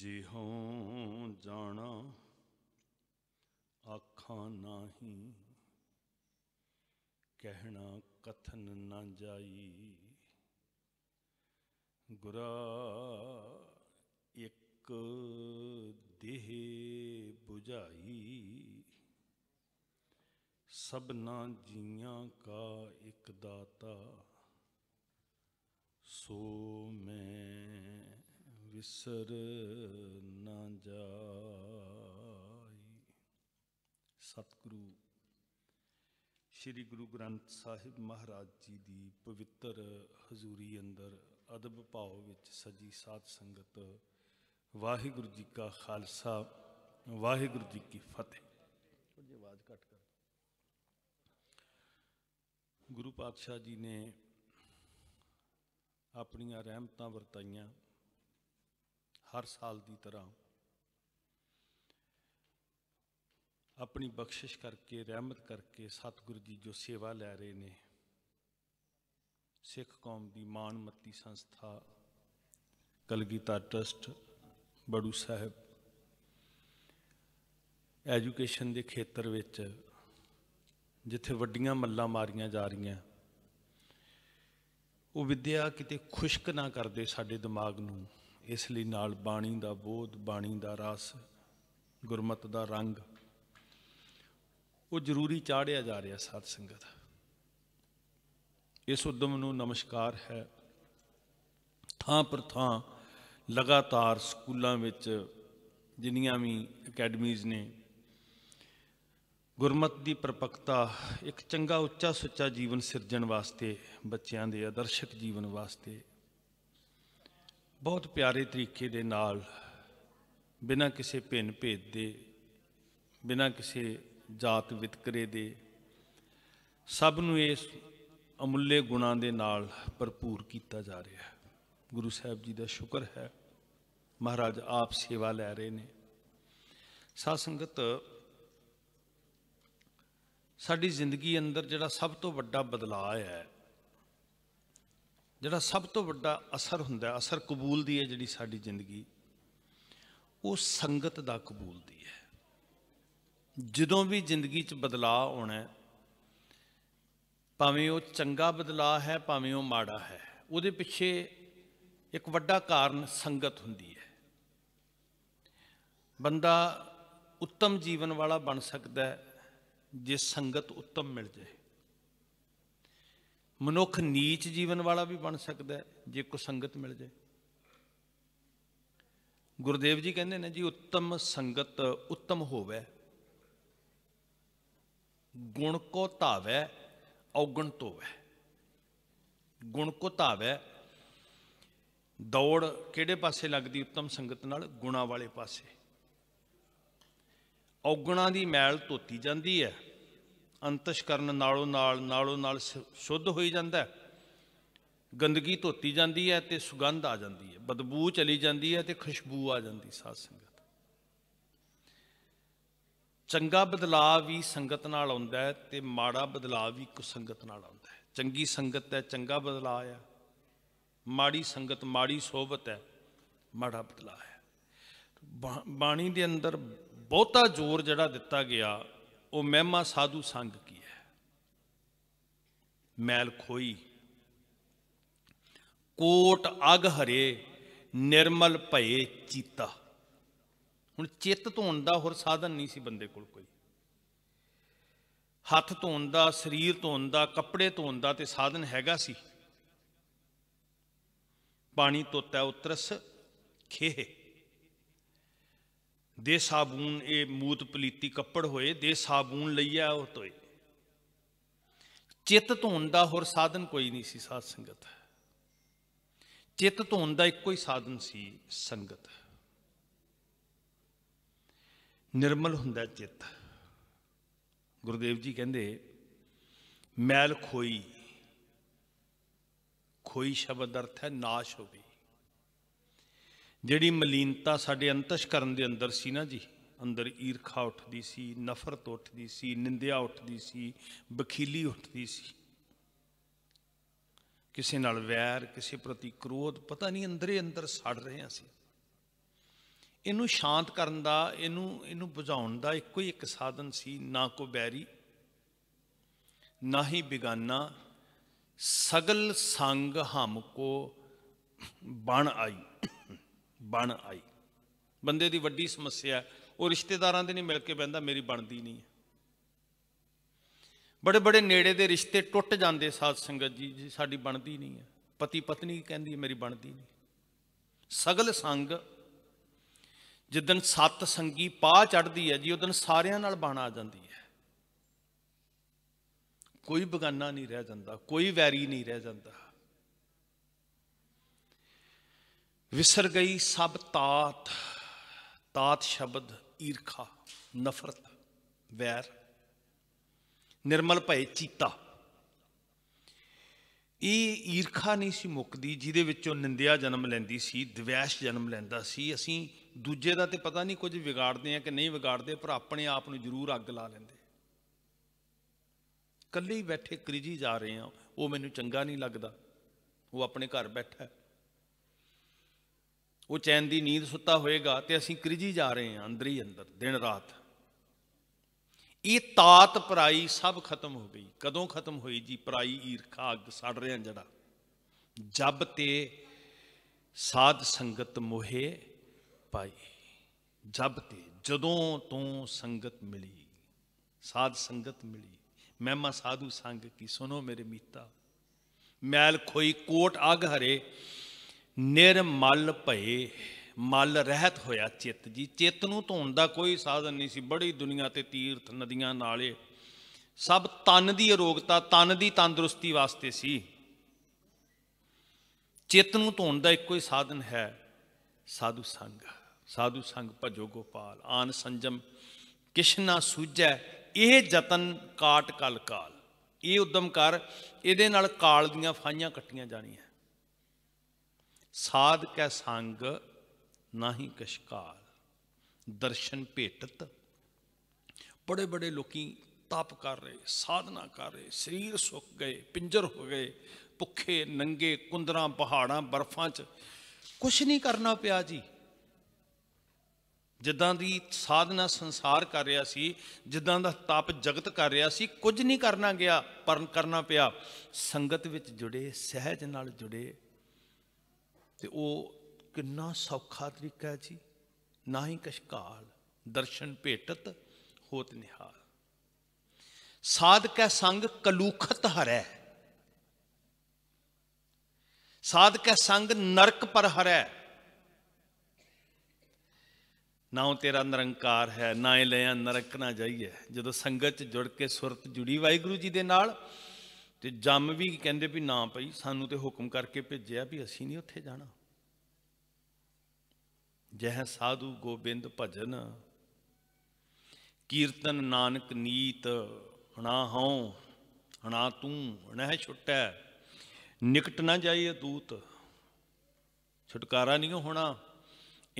ਜਿਹੋਂ ਜਾਣਾ ਆਖਾਂ ਨਹੀਂ ਕਹਿਣਾ ਕਥਨ ਨਾ ਜਾਈ ਗੁਰਾ ਇੱਕ ਦੇਹ 부ਝਾਈ ਸਭਨਾ ਜੀਆਂ ਕਾ ਇੱਕ ਦਾਤਾ ਸੋ ਮੈਂ ਵਿਸਰ ਨਾ ਜਾਈ ਸਤਿਗੁਰੂ ਸ੍ਰੀ ਗੁਰੂ ਗ੍ਰੰਥ ਸਾਹਿਬ ਮਹਾਰਾਜ ਜੀ ਦੀ ਪਵਿੱਤਰ ਹਜ਼ੂਰੀ ਅੰਦਰ ਅਦਬ ਭਾਵ ਵਿੱਚ ਸਜੀ ਸਾਧ ਸੰਗਤ ਵਾਹਿਗੁਰੂ ਜੀ ਕਾ ਖਾਲਸਾ ਵਾਹਿਗੁਰੂ ਜੀ ਕੀ ਫਤਿਹ ਥੋੜੀ ਆਵਾਜ਼ ਘੱਟ ਕਰ ਗੁਰੂ ਪਾਤਸ਼ਾਹ ਜੀ ਨੇ ਆਪਣੀਆਂ ਰਹਿਮਤਾਂ ਵਰਤਾਈਆਂ ਹਰ ਸਾਲ ਦੀ ਤਰ੍ਹਾਂ ਆਪਣੀ ਬਖਸ਼ਿਸ਼ ਕਰਕੇ ਰਹਿਮਤ ਕਰਕੇ ਸਤਿਗੁਰੂ ਜੀ ਜੋ ਸੇਵਾ ਲੈ ਰਹੇ ਨੇ ਸਿੱਖ ਕੌਮ ਦੀ ਮਾਨਮਤੀ ਸੰਸਥਾ ਕਲਗੀਤਾ ਟਰਸਟ ਬੜੂ ਸਾਹਿਬ ਐਜੂਕੇਸ਼ਨ ਦੇ ਖੇਤਰ ਵਿੱਚ ਜਿੱਥੇ ਵੱਡੀਆਂ ਮੱਲਾਂ ਮਾਰੀਆਂ ਜਾ ਰਹੀਆਂ ਉਹ ਵਿਦਿਆ ਕਿਤੇ ਖੁਸ਼ਕ ਨਾ ਕਰਦੇ ਸਾਡੇ ਦਿਮਾਗ ਨੂੰ ਇਸ ਲਈ ਨਾਲ ਬਾਣੀ ਦਾ ਬੋਧ ਬਾਣੀ ਦਾ ਰਸ ਗੁਰਮਤ ਦਾ ਰੰਗ ਉਹ ਜ਼ਰੂਰੀ ਚਾੜਿਆ ਜਾ ਰਿਹਾ ਸਾਧ ਸੰਗਤ ਇਸ ਉਦਮ ਨੂੰ ਨਮਸਕਾਰ ਹੈ ਥਾਂ ਪਰ ਥਾਂ ਲਗਾਤਾਰ ਸਕੂਲਾਂ ਵਿੱਚ ਜਿੰਨੀਆਂ ਵੀ ਅਕੈਡਮੀਆਂ ਨੇ ਗੁਰਮਤ ਦੀ ਪਰਪਕਤਾ ਇੱਕ ਚੰਗਾ ਉੱਚਾ ਸੁੱਚਾ ਜੀਵਨ ਸਿਰਜਣ ਵਾਸਤੇ ਬੱਚਿਆਂ ਦੇ ਆਦਰਸ਼ਕ ਜੀਵਨ ਵਾਸਤੇ ਬਹੁਤ ਪਿਆਰੇ ਤਰੀਕੇ ਦੇ ਨਾਲ ਬਿਨਾਂ ਕਿਸੇ ਭਿੰਨ ਭੇਦ ਦੇ ਬਿਨਾਂ ਕਿਸੇ ਜਾਤ ਵਿਤਕਰੇ ਦੇ ਸਭ ਨੂੰ ਇਸ ਅਮੁੱਲੇ ਗੁਣਾਂ ਦੇ ਨਾਲ ਭਰਪੂਰ ਕੀਤਾ ਜਾ ਰਿਹਾ ਹੈ ਗੁਰੂ ਸਾਹਿਬ ਜੀ ਦਾ ਸ਼ੁਕਰ ਹੈ ਮਹਾਰਾਜ ਆਪ ਸੇਵਾ ਲੈ ਰਹੇ ਨੇ ਸਾਧ ਸੰਗਤ ਸਾਡੀ ਜ਼ਿੰਦਗੀ ਅੰਦਰ ਜਿਹੜਾ ਸਭ ਤੋਂ ਵੱਡਾ ਬਦਲਾਅ ਆਇਆ ਹੈ ਜਿਹੜਾ ਸਭ ਤੋਂ ਵੱਡਾ ਅਸਰ ਹੁੰਦਾ ਅਸਰ ਕਬੂਲ ਦੀ ਹੈ ਜਿਹੜੀ ਸਾਡੀ ਜ਼ਿੰਦਗੀ ਉਹ ਸੰਗਤ ਦਾ ਕਬੂਲ ਦੀ ਹੈ ਜਦੋਂ ਵੀ ਜ਼ਿੰਦਗੀ 'ਚ ਬਦਲਾਅ ਆਉਣਾ ਭਾਵੇਂ ਉਹ ਚੰਗਾ ਬਦਲਾਅ ਹੈ ਭਾਵੇਂ ਉਹ ਮਾੜਾ ਹੈ ਉਹਦੇ ਪਿੱਛੇ ਇੱਕ ਵੱਡਾ ਕਾਰਨ ਸੰਗਤ ਹੁੰਦੀ ਹੈ ਬੰਦਾ ਉੱਤਮ ਜੀਵਨ ਵਾਲਾ ਬਣ ਸਕਦਾ ਹੈ ਜੇ ਸੰਗਤ ਉੱਤਮ ਮਿਲ ਜਾਏ ਮਨੁੱਖ ਨੀਚ ਜੀਵਨ ਵਾਲਾ ਵੀ ਬਣ ਸਕਦਾ ਹੈ ਜੇ ਕੋ ਸੰਗਤ ਮਿਲ ਜਾਏ ਗੁਰਦੇਵ ਜੀ ਕਹਿੰਦੇ ਨੇ ਜੀ ਉੱਤਮ ਸੰਗਤ ਉੱਤਮ ਹੋਵੇ ਗੁਣ ਕੋ ਧਾਵੇ ਔਗਣ ਤੋਵੇ ਗੁਣ ਕੋ ਧਾਵੇ ਦੌੜ ਕਿਹੜੇ ਪਾਸੇ ਲੱਗਦੀ ਉੱਤਮ ਸੰਗਤ ਨਾਲ ਗੁਣਾ ਵਾਲੇ ਪਾਸੇ ਔਗਣਾ ਦੀ ਮੈਲ ਧੋਤੀ ਜਾਂਦੀ ਹੈ ਅੰਤਸ਼ਕਰਨ ਨਾਲੋਂ ਨਾਲ ਨਾਲੋਂ ਨਾਲ ਸ਼ੁੱਧ ਹੋਈ ਜਾਂਦਾ ਗੰਦਗੀ ਧੋਤੀ ਜਾਂਦੀ ਹੈ ਤੇ ਸੁਗੰਧ ਆ ਜਾਂਦੀ ਹੈ ਬਦਬੂ ਚਲੀ ਜਾਂਦੀ ਹੈ ਤੇ ਖੁਸ਼ਬੂ ਆ ਜਾਂਦੀ ਸਾਧ ਸੰਗਤ ਚੰਗਾ ਬਦਲਾਅ ਵੀ ਸੰਗਤ ਨਾਲ ਆਉਂਦਾ ਹੈ ਤੇ ਮਾੜਾ ਬਦਲਾਅ ਵੀ ਕੁਸੰਗਤ ਨਾਲ ਆਉਂਦਾ ਹੈ ਚੰਗੀ ਸੰਗਤ ਹੈ ਚੰਗਾ ਬਦਲਾਅ ਹੈ ਮਾੜੀ ਸੰਗਤ ਮਾੜੀ ਸਹਬਤ ਹੈ ਮਾੜਾ ਬਦਲਾਅ ਹੈ ਬਾਣੀ ਦੇ ਅੰਦਰ ਬਹੁਤਾ ਜ਼ੋਰ ਜਿਹੜਾ ਦਿੱਤਾ ਗਿਆ ਉਹ ਮਹਿਮਾ ਸਾਧੂ ਸੰਗ ਕੀ ਹੈ ਮੈਲ ਖੋਈ ਕੋਟ ਅਗ ਹਰੇ ਨਿਰਮਲ ਭਏ ਚੀਤਾ ਹੁਣ ਚਿੱਤ ਧੋਣ ਦਾ ਹੋਰ ਸਾਧਨ ਨਹੀਂ ਸੀ ਬੰਦੇ ਕੋਲ ਕੋਈ ਹੱਥ ਧੋਣ ਦਾ ਸਰੀਰ ਧੋਣ ਦਾ ਕੱਪੜੇ ਧੋਣ ਦਾ ਤੇ ਸਾਧਨ ਹੈਗਾ ਸੀ ਪਾਣੀ ਤੋਤਾ ਉਤਰਸ ਖੇਹੇ ਦੇ ਸਾਬੂਨ ਇਹ ਮੂਤ ਪਲੀਤੀ ਕੱਪੜ ਹੋਏ ਦੇ ਸਾਬੂਨ ਲਈਆ ਉਹ ਤੋਏ ਚਿੱਤ ਧੋਣ ਦਾ ਹੋਰ ਸਾਧਨ ਕੋਈ ਨਹੀਂ ਸੀ ਸਾਧ ਸੰਗਤ ਚਿੱਤ ਧੋਣ ਦਾ ਇੱਕੋ ਹੀ ਸਾਧਨ ਸੀ ਸੰਗਤ ਨਿਰਮਲ ਹੁੰਦਾ ਚਿੱਤ ਗੁਰਦੇਵ ਜੀ ਕਹਿੰਦੇ ਮੈਲ ਖੋਈ ਖੋਈ ਸ਼ਬਦ ਅਰਥ ਹੈ ਨਾਸ਼ ਹੋਵੇ ਜਿਹੜੀ ਮਲੀਨਤਾ ਸਾਡੇ ਅੰਤਸ਼ਕਰਨ ਦੇ ਅੰਦਰ ਸੀ ਨਾ ਜੀ ਅੰਦਰ ਈਰਖਾ ਉੱਠਦੀ ਸੀ ਨਫ਼ਰਤ ਉੱਠਦੀ ਸੀ ਨਿੰਦਿਆ ਉੱਠਦੀ ਸੀ ਬਖੀਲੀ ਉੱਠਦੀ ਸੀ ਕਿਸੇ ਨਾਲ ਵੈਰ ਕਿਸੇ ਪ੍ਰਤੀ ਕ੍ਰੋਧ ਪਤਾ ਨਹੀਂ ਅੰਦਰੇ ਅੰਦਰ ਸੜ ਰਹੇ ਸੀ ਇਹਨੂੰ ਸ਼ਾਂਤ ਕਰਨ ਦਾ ਇਹਨੂੰ ਇਹਨੂੰ ਬੁਝਾਉਣ ਦਾ ਇੱਕੋ ਹੀ ਇੱਕ ਸਾਧਨ ਸੀ ਨਾ ਕੋ ਬੈਰੀ ਨਾ ਹੀ ਬਿਗਾਨਾ ਸਗਲ ਸੰਗ ਹਮ ਕੋ ਬਣ ਆਈ ਬਣ ਆਈ ਬੰਦੇ ਦੀ ਵੱਡੀ ਸਮੱਸਿਆ ਉਹ ਰਿਸ਼ਤੇਦਾਰਾਂ ਦੇ ਨਹੀਂ ਮਿਲ ਕੇ ਬੰਦਾ ਮੇਰੀ ਬਣਦੀ ਨਹੀਂ ਹੈ ਬੜੇ ਬੜੇ ਨੇੜੇ ਦੇ ਰਿਸ਼ਤੇ ਟੁੱਟ ਜਾਂਦੇ ਸਾਧ ਸੰਗਤ ਜੀ ਜੀ ਸਾਡੀ ਬਣਦੀ ਨਹੀਂ ਹੈ ਪਤੀ ਪਤਨੀ ਕਹਿੰਦੀ ਮੇਰੀ ਬਣਦੀ ਨਹੀਂ ਸਗਲ ਸੰਗ ਜਿੱਦਨ ਸੱਤ ਸੰਗੀ ਪਾ ਚੜਦੀ ਹੈ ਜੀ ਉਦੋਂ ਸਾਰਿਆਂ ਨਾਲ ਬਣ ਆ ਜਾਂਦੀ ਹੈ ਕੋਈ ਬਗਾਨਾ ਨਹੀਂ ਰਹਿ ਜਾਂਦਾ ਕੋਈ ਵੈਰੀ ਨਹੀਂ ਰਹਿ ਜਾਂਦਾ ਵਿਸਰ ਗਈ ਸਭ ਤਾਤ ਤਾਤ ਸ਼ਬਦ ਈਰਖਾ ਨਫ਼ਰਤ ਵੈਰ ਨਿਰਮਲ ਭਏ ਚੀਤਾ ਇਹ ਈਰਖਾ ਨਹੀਂ ਸੀ ਮੁਕਦੀ ਜਿਹਦੇ ਵਿੱਚੋਂ ਨਿੰਦਿਆ ਜਨਮ ਲੈਂਦੀ ਸੀ ਦਵੈਸ਼ ਜਨਮ ਲੈਂਦਾ ਸੀ ਅਸੀਂ ਦੂਜੇ ਦਾ ਤੇ ਪਤਾ ਨਹੀਂ ਕੁਝ ਵਿਗਾੜਦੇ ਆ ਕਿ ਨਹੀਂ ਵਿਗਾੜਦੇ ਪਰ ਆਪਣੇ ਆਪ ਨੂੰ ਜ਼ਰੂਰ ਅੱਗ ਲਾ ਲੈਂਦੇ ਇਕੱਲੇ ਹੀ ਬੈਠੇ ਕ੍ਰਿਜੀ ਜਾ ਰਹੇ ਆ ਉਹ ਮੈਨੂੰ ਚੰਗਾ ਨਹੀਂ ਲੱਗਦਾ ਉਹ ਆਪਣੇ ਘਰ ਬੈਠਾ ਉਹ ਚੈਨ ਦੀ ਨੀਂਦ ਸੁੱਤਾ ਹੋਏਗਾ ਤੇ ਅਸੀਂ ਕ੍ਰਿਜੀ ਜਾ ਰਹੇ ਹਾਂ ਅੰਦਰ ਹੀ ਅੰਦਰ ਦਿਨ ਰਾਤ ਇਹ ਤਾਤ ਪਰਾਈ ਸਭ ਖਤਮ ਹੋ ਗਈ ਕਦੋਂ ਖਤਮ ਹੋਈ ਜੀ ਪਰਾਈ ਈਰਖਾ ਅੱਗ ਸੜ ਰਿਆ ਜੜਾ ਜਬ ਤੇ ਸਾਧ ਸੰਗਤ ਮੋਹੇ ਪਾਈ ਜਬ ਤੇ ਜਦੋਂ ਤੋਂ ਸੰਗਤ ਮਿਲੀ ਸਾਧ ਸੰਗਤ ਮਿਲੀ ਮਹਿਮਾ ਸਾਧੂ ਸੰਗ ਕੀ ਸੁਨੋ ਮੇਰੇ ਮੀਤਾ ਮੈਲ ਖੋਈ ਕੋਟ ਅਗ ਹਰੇ ਨਿਰਮਲ ਭਏ ਮਲ ਰਹਿਤ ਹੋਇਆ ਚਿੱਤ ਜੀ ਚਿੱਤ ਨੂੰ ਧੋਣ ਦਾ ਕੋਈ ਸਾਧਨ ਨਹੀਂ ਸੀ ਬੜੀ ਦੁਨੀਆ ਤੇ ਤੀਰਥ ਨਦੀਆਂ ਨਾਲੇ ਸਭ ਤਨ ਦੀ ਅਰੋਗਤਾ ਤਨ ਦੀ ਤੰਦਰੁਸਤੀ ਵਾਸਤੇ ਸੀ ਚਿੱਤ ਨੂੰ ਧੋਣ ਦਾ ਇੱਕੋ ਹੀ ਸਾਧਨ ਹੈ ਸਾਧੂ ਸੰਗ ਸਾਧੂ ਸੰਗ ਭਜੋ ਗੋਪਾਲ ਆਨ ਸੰਜਮ ਕਿਸ਼ਨਾ ਸੂਝੈ ਇਹ ਯਤਨ ਕਾਟ ਕਲ ਕਾਲ ਇਹ ਉਦਮ ਕਰ ਇਹਦੇ ਨਾਲ ਕਾਲ ਦੀਆਂ ਫਾਈਆਂ ਕੱਟੀਆਂ ਜਾਣੀਆਂ ਸਾਧ ਕੈ ਸੰਗ ਨਾਹੀ ਕਸ਼ਕਾਰ ਦਰਸ਼ਨ ਭੇਟਤ ਬੜੇ ਬੜੇ ਲੋਕੀ ਤਪ ਕਰ ਰਹੇ ਸਾਧਨਾ ਕਰ ਰਹੇ ਸਰੀਰ ਸੁੱਕ ਗਏ ਪਿੰਜਰ ਹੋ ਗਏ ਭੁੱਖੇ ਨੰਗੇ ਕੁੰਦਰਾ ਪਹਾੜਾਂ ਬਰਫਾਂ 'ਚ ਕੁਝ ਨਹੀਂ ਕਰਨਾ ਪਿਆ ਜੀ ਜਿੱਦਾਂ ਦੀ ਸਾਧਨਾ ਸੰਸਾਰ ਕਰ ਰਿਹਾ ਸੀ ਜਿੱਦਾਂ ਦਾ ਤਪ ਜਗਤ ਕਰ ਰਿਹਾ ਸੀ ਕੁਝ ਨਹੀਂ ਕਰਨਾ ਗਿਆ ਪਰ ਕਰਨਾ ਪਿਆ ਸੰਗਤ ਵਿੱਚ ਜੁੜੇ ਸਹਿਜ ਨਾਲ ਜੁੜੇ ਤੇ ਉਹ ਕਿੰਨਾ ਸੌਖਾ ਤਰੀਕਾ ਜੀ ਨਾ ਹੀ ਕਸ਼ਕਾਲ ਦਰਸ਼ਨ ਭੇਟਤ ਹੋਤ ਨਿਹਾਲ ਸਾਧਕੈ ਸੰਗ ਕਲੂਖਤ ਹਰੈ ਸਾਧਕੈ ਸੰਗ ਨਰਕ ਪਰ ਹਰੈ ਨਾਉ ਤੇਰਾ ਨਿਰੰਕਾਰ ਹੈ ਨਾ ਇਹ ਲਿਆ ਨਰਕ ਨਾ ਜਾਈਏ ਜਦੋਂ ਸੰਗਤ ਚ ਜੁੜ ਕੇ ਸੁਰਤ ਜੁੜੀ ਵਾਹਿਗੁਰੂ ਜੀ ਦੇ ਨਾਲ ਤੇ ਜੰਮ ਵੀ ਕਹਿੰਦੇ ਵੀ ਨਾ ਭਾਈ ਸਾਨੂੰ ਤੇ ਹੁਕਮ ਕਰਕੇ ਭੇਜਿਆ ਵੀ ਅਸੀਂ ਨਹੀਂ ਉੱਥੇ ਜਾਣਾ ਜਹ ਸਾਧੂ ਗੋਬਿੰਦ ਭਜਨ ਕੀਰਤਨ ਨਾਨਕ ਨੀਤ ਹਣਾ ਹਉ ਹਣਾ ਤੂੰ ਨਹਿ ਛੁੱਟੈ ਨਿਕਟ ਨਾ ਜਾਈਏ ਦੂਤ ਛੁਟਕਾਰਾ ਨਹੀਂ ਹੋਣਾ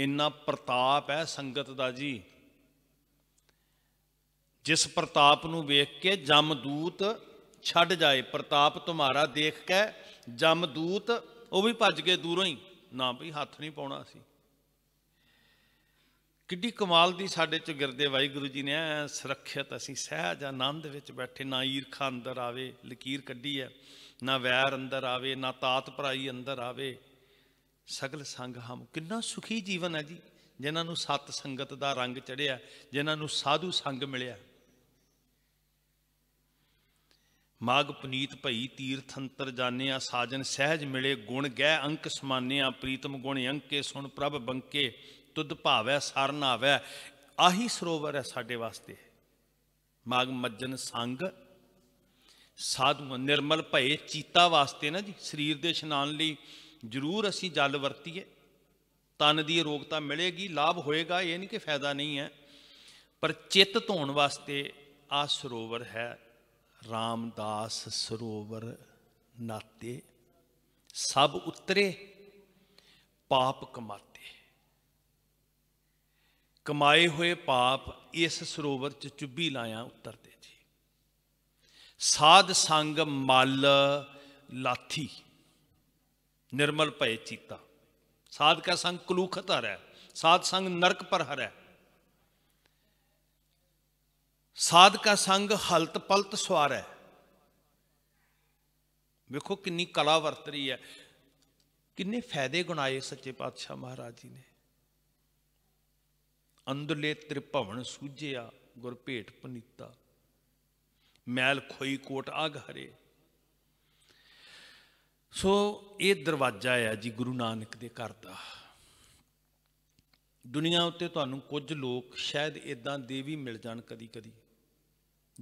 ਇੰਨਾ ਪ੍ਰਤਾਪ ਹੈ ਸੰਗਤ ਦਾ ਜੀ ਜਿਸ ਪ੍ਰਤਾਪ ਨੂੰ ਵੇਖ ਕੇ ਦੂਤ ਛੱਡ ਜਾਏ ਪ੍ਰਤਾਪ ਤੁਹਾਰਾ ਦੇਖ ਕੇ ਜਮਦੂਤ ਉਹ ਵੀ ਭੱਜ ਕੇ ਦੂਰੋਂ ਹੀ ਨਾ ਵੀ ਹੱਥ ਨਹੀਂ ਪਾਉਣਾ ਸੀ ਕਿੱਡੀ ਕਮਾਲ ਦੀ ਸਾਡੇ ਚ ਗਿਰਦੇ ਵਾਹਿਗੁਰੂ ਜੀ ਨੇ ਸੁਰੱਖਿਅਤ ਅਸੀਂ ਸਹਿਜ ਆਨੰਦ ਵਿੱਚ ਬੈਠੇ ਨਾ ਈਰਖਾ ਅੰਦਰ ਆਵੇ ਲਕੀਰ ਕੱਢੀ ਹੈ ਨਾ ਵੈਰ ਅੰਦਰ ਆਵੇ ਨਾ ਤਾਤ ਭਰਾਈ ਅੰਦਰ ਆਵੇ ਸਗਲ ਸੰਗ ਹਮ ਕਿੰਨਾ ਸੁਖੀ ਜੀਵਨ ਹੈ ਜੀ ਜਿਨ੍ਹਾਂ ਨੂੰ ਸਤ ਸੰਗਤ ਦਾ ਰੰਗ ਚੜਿਆ ਜਿਨ੍ਹਾਂ ਨੂੰ ਸਾਧੂ ਸੰਗ ਮਿਲਿਆ ਮਾਗ ਪੁਨੀਤ ਭਈ ਤੀਰਥ ਅੰਤਰ ਜਾਣਿਆ ਸਾਜਨ ਸਹਿਜ ਮਿਲੇ ਗੁਣ ਗਹਿ ਅੰਕ ਸਮਾਨਿਆ ਪ੍ਰੀਤਮ ਗੁਣ ਅੰਕੇ ਸੁਣ ਪ੍ਰਭ ਬੰਕੇ ਤੁਦ ਭਾਵੈ ਸਰਨ ਆਵੈ ਆਹੀ ਸਰੋਵਰ ਹੈ ਸਾਡੇ ਵਾਸਤੇ ਮਾਗ ਮੱਜਨ ਸੰਗ ਸਾਧੂ ਨਿਰਮਲ ਭਏ ਚੀਤਾ ਵਾਸਤੇ ਨਾ ਜੀ ਸਰੀਰ ਦੇ ਇਸ਼ਨਾਨ ਲਈ ਜ਼ਰੂਰ ਅਸੀਂ ਜਲ ਵਰਤੀਏ ਤਨ ਦੀ ਰੋਗਤਾ ਮਿਲੇਗੀ ਲਾਭ ਹੋਏਗਾ ਇਹ ਨਹੀਂ ਕਿ ਫਾਇਦਾ ਨਹੀਂ ਹੈ ਪਰ ਚਿੱਤ ਧੋਣ ਵਾਸਤੇ ਆ ਸਰੋਵਰ ਹੈ ਰਾਮਦਾਸ ਸਰੋਵਰ ਨਾਤੇ ਸਭ ਉਤਰੇ ਪਾਪ ਕਮਾਤੇ ਕਮਾਏ ਹੋਏ ਪਾਪ ਇਸ ਸਰੋਵਰ ਚ ਚੁੱਭੀ ਲਾਇਆ ਉਤਰਦੇ ਜੀ ਸਾਧ ਸੰਗ ਮਲ ਲਾਥੀ ਨਿਰਮਲ ਭਏ ਚੀਤਾ ਸਾਧ ਕਾ ਸੰਗ ਕਲੂਖ ਹਰੈ ਸਾਧ ਸੰਗ ਨਰਕ ਪਰ ਹਰੈ ਸਾਧਕਾ ਸੰਗ ਹਲਤ ਪਲਤ ਸਵਾਰ ਹੈ ਵੇਖੋ ਕਿੰਨੀ ਕਲਾ ਵਰਤਰੀ ਹੈ ਕਿੰਨੇ ਫਾਇਦੇ ਗੁਣਾਏ ਸੱਚੇ ਪਾਤਸ਼ਾਹ ਮਹਾਰਾਜ ਜੀ ਨੇ ਅੰਦਰਲੇ ਤ੍ਰਿਭਵਨ ਸੂਝਿਆ ਗੁਰ ਭੇਟ ਪਨੀਤਾ ਮੈਲ ਖੋਈ ਕੋਟ ਅਗ ਹਰੇ ਸੋ ਇਹ ਦਰਵਾਜਾ ਹੈ ਜੀ ਗੁਰੂ ਨਾਨਕ ਦੇ ਘਰ ਦਾ ਦੁਨੀਆ ਉੱਤੇ ਤੁਹਾਨੂੰ ਕੁਝ ਲੋਕ ਸ਼ਾਇਦ ਇਦਾਂ ਦੇ ਵੀ ਮਿਲ ਜਾਣ ਕਦੀ-ਕਦੀ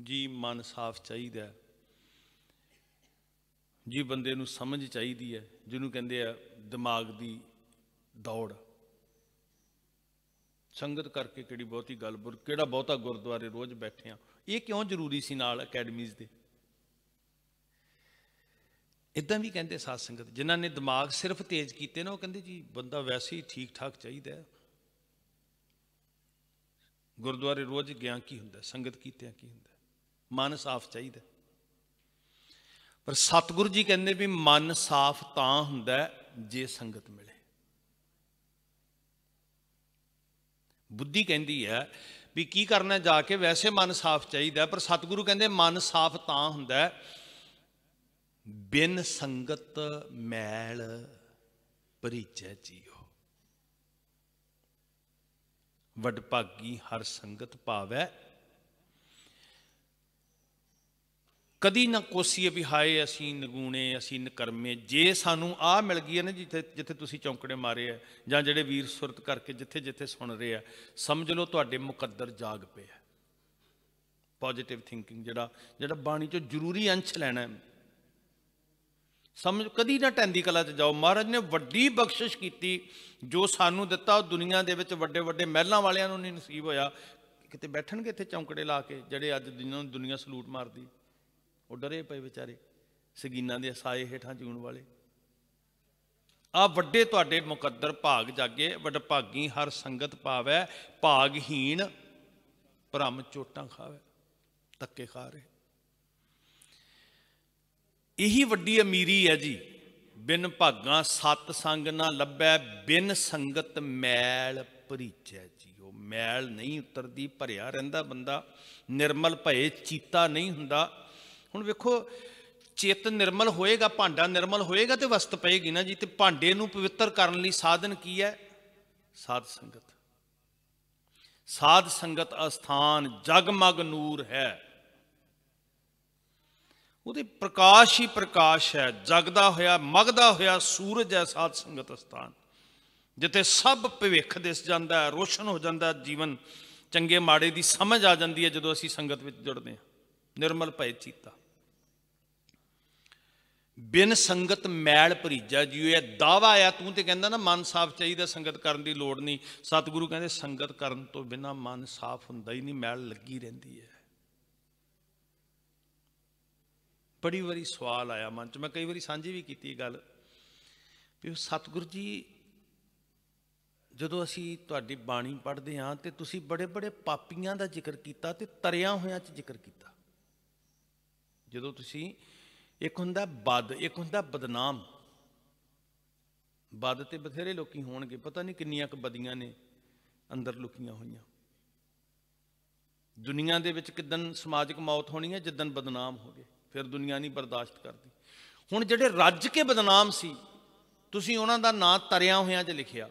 ਜੀ ਮਨ ਸਾਫ਼ ਚਾਹੀਦਾ ਜੀ ਬੰਦੇ ਨੂੰ ਸਮਝ ਚਾਹੀਦੀ ਹੈ ਜਿਹਨੂੰ ਕਹਿੰਦੇ ਆ ਦਿਮਾਗ ਦੀ ਦੌੜ ਸੰਗਤ ਕਰਕੇ ਕਿਹੜੀ ਬਹੁਤੀ ਗੱਲ ਬੁਰ ਕਿਹੜਾ ਬਹੁਤਾ ਗੁਰਦੁਆਰੇ ਰੋਜ਼ ਬੈਠੇ ਆ ਇਹ ਕਿਉਂ ਜ਼ਰੂਰੀ ਸੀ ਨਾਲ ਅਕੈਡਮੀਜ਼ ਦੇ ਇਦਾਂ ਵੀ ਕਹਿੰਦੇ ਸਾਧ ਸੰਗਤ ਜਿਨ੍ਹਾਂ ਨੇ ਦਿਮਾਗ ਸਿਰਫ ਤੇਜ਼ ਕੀਤੇ ਨਾ ਉਹ ਕਹਿੰਦੇ ਜੀ ਬੰਦਾ ਵੈਸੇ ਹੀ ਠੀਕ ਠਾਕ ਚਾਹੀਦਾ ਹੈ ਗੁਰਦੁਆਰੇ ਰੋਜ਼ ਗਿਆ ਕੀ ਹੁੰਦਾ ਸੰਗਤ ਕੀਤੇ ਕੀ ਹੁੰਦਾ ਮਨ ਸਾਫ਼ ਚਾਹੀਦਾ ਪਰ ਸਤਿਗੁਰੂ ਜੀ ਕਹਿੰਦੇ ਵੀ ਮਨ ਸਾਫ਼ ਤਾਂ ਹੁੰਦਾ ਜੇ ਸੰਗਤ ਮਿਲੇ ਬੁੱਧੀ ਕਹਿੰਦੀ ਹੈ ਵੀ ਕੀ ਕਰਨਾ ਜਾ ਕੇ ਵੈਸੇ ਮਨ ਸਾਫ਼ ਚਾਹੀਦਾ ਪਰ ਸਤਿਗੁਰੂ ਕਹਿੰਦੇ ਮਨ ਸਾਫ਼ ਤਾਂ ਹੁੰਦਾ ਬਿਨ ਸੰਗਤ ਮੈਲ ਪਰਿਚੈ ਜੀਓ ਵਡਭਾਗੀ ਹਰ ਸੰਗਤ ਪਾਵੇ ਕਦੀ ਨਾ ਕੋਸੀਏ ਵੀ ਹਾਏ ਅਸੀਂ ਨਗੂਣੇ ਅਸੀਂ ਨਕਰਮੇ ਜੇ ਸਾਨੂੰ ਆ ਮਿਲ ਗਈ ਹੈ ਨਾ ਜਿੱਥੇ ਜਿੱਥੇ ਤੁਸੀਂ ਚੌਂਕੜੇ ਮਾਰੇ ਆ ਜਾਂ ਜਿਹੜੇ ਵੀਰ ਸੁਰਤ ਕਰਕੇ ਜਿੱਥੇ ਜਿੱਥੇ ਸੁਣ ਰਹੇ ਆ ਸਮਝ ਲਓ ਤੁਹਾਡੇ ਮੁਕੱਦਰ ਜਾਗ ਪਿਆ ਪੋਜ਼ਿਟਿਵ ਥਿੰਕਿੰਗ ਜਿਹੜਾ ਜਿਹੜਾ ਬਾਣੀ ਚੋਂ ਜ਼ਰੂਰੀ ਅੰਸ਼ ਲੈਣਾ ਹੈ ਸਮਝ ਕਦੀ ਨਾ ਟੈਂਦੀ ਕਲਾ 'ਚ ਜਾਓ ਮਹਾਰਾਜ ਨੇ ਵੱਡੀ ਬਖਸ਼ਿਸ਼ ਕੀਤੀ ਜੋ ਸਾਨੂੰ ਦਿੱਤਾ ਉਹ ਦੁਨੀਆ ਦੇ ਵਿੱਚ ਵੱਡੇ ਵੱਡੇ ਮਹਿਲਾਂ ਵਾਲਿਆਂ ਨੂੰ ਨਹੀਂ ਨਸੀਬ ਹੋਇਆ ਕਿਤੇ ਬੈਠਣਗੇ ਇੱਥੇ ਚੌਂਕੜੇ ਲਾ ਕੇ ਜਿਹੜੇ ਅੱਜ ਜਿਨ੍ਹਾਂ ਨੂੰ ਦੁਨੀਆ ਸਲੂਟ ਮਾਰਦੀ ਉਹ ਡਰੇ ਪਏ ਵਿਚਾਰੇ ਸਗੀਨਾਂ ਦੇ ਸਾਏ ਹੇਠਾਂ ਜੂਣ ਵਾਲੇ ਆ ਵੱਡੇ ਤੁਹਾਡੇ ਮੁਕੱਦਰ ਭਾਗ ਜਾਗੇ ਵੱਡ ਭਾਗੀ ਹਰ ਸੰਗਤ ਪਾਵੇ ਭਾਗਹੀਣ ਭ੍ਰਮ ਚੋਟਾਂ ਖਾਵੇ ਤੱਕੇ ਖਾ ਰਹੇ ਇਹੀ ਵੱਡੀ ਅਮੀਰੀ ਹੈ ਜੀ ਬਿਨ ਭਾਗਾ ਸਤ ਸੰਗ ਨਾ ਲੱਭੈ ਬਿਨ ਸੰਗਤ ਮੈਲ ਭਰੀਚੈ ਜੀ ਉਹ ਮੈਲ ਨਹੀਂ ਉਤਰਦੀ ਭਰਿਆ ਰਹਿੰਦਾ ਬੰਦਾ ਨਿਰਮਲ ਭਏ ਚੀਤਾ ਨਹੀਂ ਹੁੰਦਾ ਹੁਣ ਵੇਖੋ ਚਿੱਤ ਨਿਰਮਲ ਹੋਏਗਾ ਭਾਂਡਾ ਨਿਰਮਲ ਹੋਏਗਾ ਤੇ ਵਸਤ ਪਏਗੀ ਨਾ ਜੀ ਤੇ ਭਾਂਡੇ ਨੂੰ ਪਵਿੱਤਰ ਕਰਨ ਲਈ ਸਾਧਨ ਕੀ ਹੈ ਸਾਧ ਸੰਗਤ ਸਾਧ ਸੰਗਤ ਅਸਥਾਨ ਜਗਮਗ ਨੂਰ ਹੈ ਉਹਦੇ ਪ੍ਰਕਾਸ਼ ਹੀ ਪ੍ਰਕਾਸ਼ ਹੈ ਜਗਦਾ ਹੋਇਆ ਮਗਦਾ ਹੋਇਆ ਸੂਰਜ ਹੈ ਸਾਧ ਸੰਗਤ ਅਸਥਾਨ ਜਿੱਥੇ ਸਭ ਭਵਿੱਖ ਦਿਸ ਜਾਂਦਾ ਹੈ ਰੋਸ਼ਨ ਹੋ ਜਾਂਦਾ ਹੈ ਜੀਵਨ ਚੰਗੇ ਮਾੜੇ ਦੀ ਸਮਝ ਆ ਜਾਂਦੀ ਹੈ ਜਦੋਂ ਅਸੀਂ ਸੰਗਤ ਵਿੱਚ ਜੁੜਦੇ ਹਾਂ ਨਿਰਮਲ ਭੈ ਚੀਤਾ ਬਿਨ ਸੰਗਤ ਮੈਲ ਭਰੀਜਾ ਜੀ ਇਹ ਦਾਵਾ ਆ ਤੂੰ ਤੇ ਕਹਿੰਦਾ ਨਾ ਮਨ ਸਾਫ਼ ਚਾਹੀਦਾ ਸੰਗਤ ਕਰਨ ਦੀ ਲੋੜ ਨਹੀਂ ਸਤਿਗੁਰੂ ਕਹਿੰਦੇ ਸੰਗਤ ਕਰਨ ਤੋਂ ਬਿਨਾ ਮਨ ਸਾਫ਼ ਹੁੰਦਾ ਹੀ ਨਹੀਂ ਮੈਲ ਲੱਗੀ ਰਹਿੰਦੀ ਹੈ ਬੜੀ ਵਾਰੀ ਸਵਾਲ ਆਇਆ ਮਨ 'ਚ ਮੈਂ ਕਈ ਵਾਰੀ ਸਾਂਝੀ ਵੀ ਕੀਤੀ ਗੱਲ ਵੀ ਸਤਿਗੁਰੂ ਜੀ ਜਦੋਂ ਅਸੀਂ ਤੁਹਾਡੀ ਬਾਣੀ ਪੜ੍ਹਦੇ ਹਾਂ ਤੇ ਤੁਸੀਂ ਬੜੇ ਬੜੇ ਪਾਪੀਆਂ ਦਾ ਜ਼ਿਕਰ ਕੀਤਾ ਤੇ ਤਰਿਆਂ ਹੋਇਆਂ 'ਚ ਜ਼ਿਕਰ ਕੀਤਾ ਜਦੋਂ ਤੁਸੀਂ ਇੱਕ ਹੁੰਦਾ ਬਦ ਇੱਕ ਹੁੰਦਾ ਬਦਨਾਮ ਬਦ ਤੇ ਬਥੇਰੇ ਲੋਕੀ ਹੋਣਗੇ ਪਤਾ ਨਹੀਂ ਕਿੰਨੀਆਂ ਕ ਬਦੀਆਂ ਨੇ ਅੰਦਰ ਲੁਕੀਆਂ ਹੋਈਆਂ ਦੁਨੀਆ ਦੇ ਵਿੱਚ ਕਿਦਨ ਸਮਾਜਿਕ ਮੌਤ ਹੋਣੀ ਹੈ ਜਿੱਦਨ ਬਦਨਾਮ ਗਏ ਫਿਰ ਦੁਨੀਆ ਨਹੀਂ ਬਰਦਾਸ਼ਤ ਕਰਦੀ ਹੁਣ ਜਿਹੜੇ ਰੱਜ ਕੇ ਬਦਨਾਮ ਸੀ ਤੁਸੀਂ ਉਹਨਾਂ ਦਾ ਨਾਂ ਤਰਿਆ ਹੋਇਆਂ 'ਚ ਲਿਖਿਆ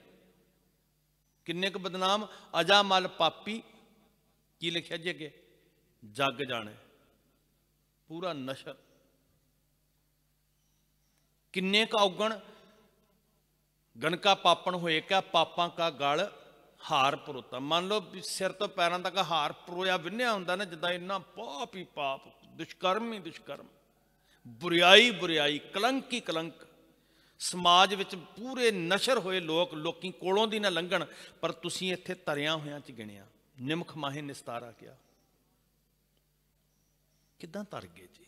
ਕਿੰਨੇ ਕੁ ਬਦਨਾਮ ਅਜਾ ਮਲ ਪਾਪੀ ਕੀ ਲਿਖਿਆ ਜੀ ਅੱਗੇ ਜੱਗ ਜਾਣੇ ਪੂਰਾ ਨਸ਼ਾ ਕਿੰਨੇ ਕਾ ਔਗਣ ਗਣਕਾ ਪਾਪਣ ਹੋਏ ਕਾ ਪਾਪਾਂ ਕਾ ਗਲ ਹਾਰ ਪਰੋਤਾ ਮੰਨ ਲਓ ਸਿਰ ਤੋਂ ਪੈਰਾਂ ਤੱਕ ਹਾਰ ਪਰੋਇਆ ਵਿੰਨਿਆ ਹੁੰਦਾ ਨਾ ਜਿੱਦਾਂ ਇੰਨਾ ਪਾਪ ਹੀ ਪਾਪ ਦੁਸ਼ਕਰਮ ਹੀ ਦੁਸ਼ਕਰਮ ਬੁਰੀਾਈ ਬੁਰੀਾਈ ਕਲੰਕ ਹੀ ਕਲੰਕ ਸਮਾਜ ਵਿੱਚ ਪੂਰੇ ਨਸ਼ਰ ਹੋਏ ਲੋਕ ਲੋਕੀ ਕੋਲੋਂ ਦੀ ਨਾ ਲੰਘਣ ਪਰ ਤੁਸੀਂ ਇੱਥੇ ਤਰਿਆਂ ਹੋਇਆਂ ਚ ਗਿਣਿਆ ਨਿਮਖ ਮਾਹੇ ਨਿਸਤਾਰਾ ਕਿਆ ਕਿਦਾਂ ਤਰ ਗਏ ਜੀ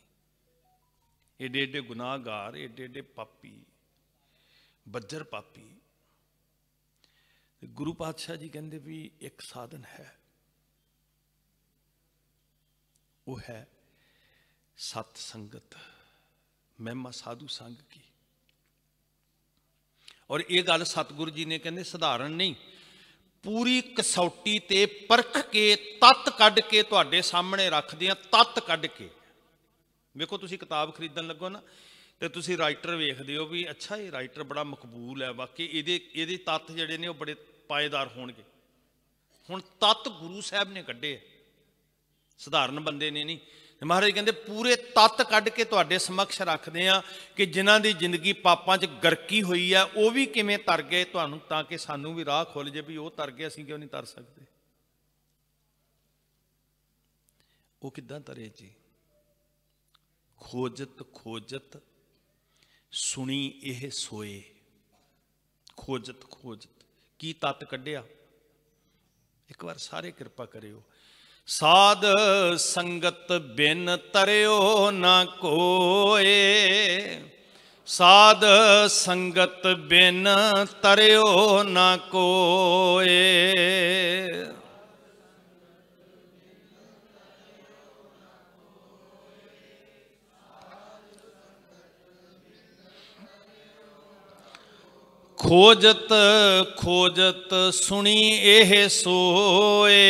ਏਡੇ ਏਡੇ ਗੁਨਾਹਗਾਰ ਏਡੇ ਏਡੇ ਪਾਪੀ ਬੱਜਰ ਪਾਪੀ ਗੁਰੂ ਪਾਤਸ਼ਾਹ ਜੀ ਕਹਿੰਦੇ ਵੀ ਇੱਕ ਸਾਧਨ ਹੈ ਉਹ ਹੈ ਸਤ ਸੰਗਤ ਮਹਿਮਾ ਸਾਧੂ ਸੰਗ ਕੀ ਔਰ ਇਹ ਗੱਲ ਸਤਿਗੁਰੂ ਜੀ ਨੇ ਕਹਿੰਦੇ ਸਧਾਰਨ ਨਹੀਂ ਪੂਰੀ ਕਸੌਟੀ ਤੇ ਪਰਖ ਕੇ ਤਤ ਕੱਢ ਕੇ ਤੁਹਾਡੇ ਸਾਹਮਣੇ ਰੱਖਦੇ ਆ ਤਤ ਕੱਢ ਕੇ ਵੇਖੋ ਤੁਸੀਂ ਕਿਤਾਬ ਖਰੀਦਣ ਲੱਗੋ ਨਾ ਤੇ ਤੁਸੀਂ ਰਾਈਟਰ ਵੇਖਦੇ ਹੋ ਵੀ ਅੱਛਾ ਇਹ ਰਾਈਟਰ ਬੜਾ ਮਕਬੂਲ ਹੈ ਵਾਕਈ ਇਹਦੇ ਇਹਦੇ ਤੱਤ ਜਿਹੜੇ ਨੇ ਉਹ ਬੜੇ ਪਾਏਦਾਰ ਹੋਣਗੇ ਹੁਣ ਤਤ ਗੁਰੂ ਸਾਹਿਬ ਨੇ ਕੱਢੇ ਸਧਾਰਨ ਬੰਦੇ ਨੇ ਨਹੀਂ ਮਹਾਰਾਜ ਕਹਿੰਦੇ ਪੂਰੇ ਤਤ ਕੱਢ ਕੇ ਤੁਹਾਡੇ ਸਮਕਸ਼ ਰੱਖਦੇ ਆ ਕਿ ਜਿਨ੍ਹਾਂ ਦੀ ਜ਼ਿੰਦਗੀ ਪਾਪਾਂ 'ਚ ਗਰਕੀ ਹੋਈ ਆ ਉਹ ਵੀ ਕਿਵੇਂ ਤਰ ਗਏ ਤੁਹਾਨੂੰ ਤਾਂ ਕਿ ਸਾਨੂੰ ਵੀ ਰਾਹ ਖੁੱਲ ਜੇ ਵੀ ਉਹ ਤਰ ਗਏ ਅਸੀਂ ਕਿਉਂ ਨਹੀਂ ਤਰ ਸਕਦੇ ਉਹ ਕਿੱਦਾਂ ਤਰੇ ਜੀ ਖੋਜਤ ਖੋਜਤ ਸੁਣੀ ਇਹ ਸੋਏ ਖੋਜਤ ਖੋਜਤ ਕੀ ਤਤ ਕੱਢਿਆ ਇੱਕ ਵਾਰ ਸਾਰੇ ਕਿਰਪਾ ਕਰਿਓ ਸਾਧ ਸੰਗਤ ਬਿਨ ਤਰਿਓ ਨਾ ਕੋਏ ਸਾਧ ਸੰਗਤ ਬਿਨ ਤਰਿਓ ਨਾ ਕੋਏ ਖੋਜਤ ਖੋਜਤ ਸੁਣੀ ਇਹ ਸੋਏ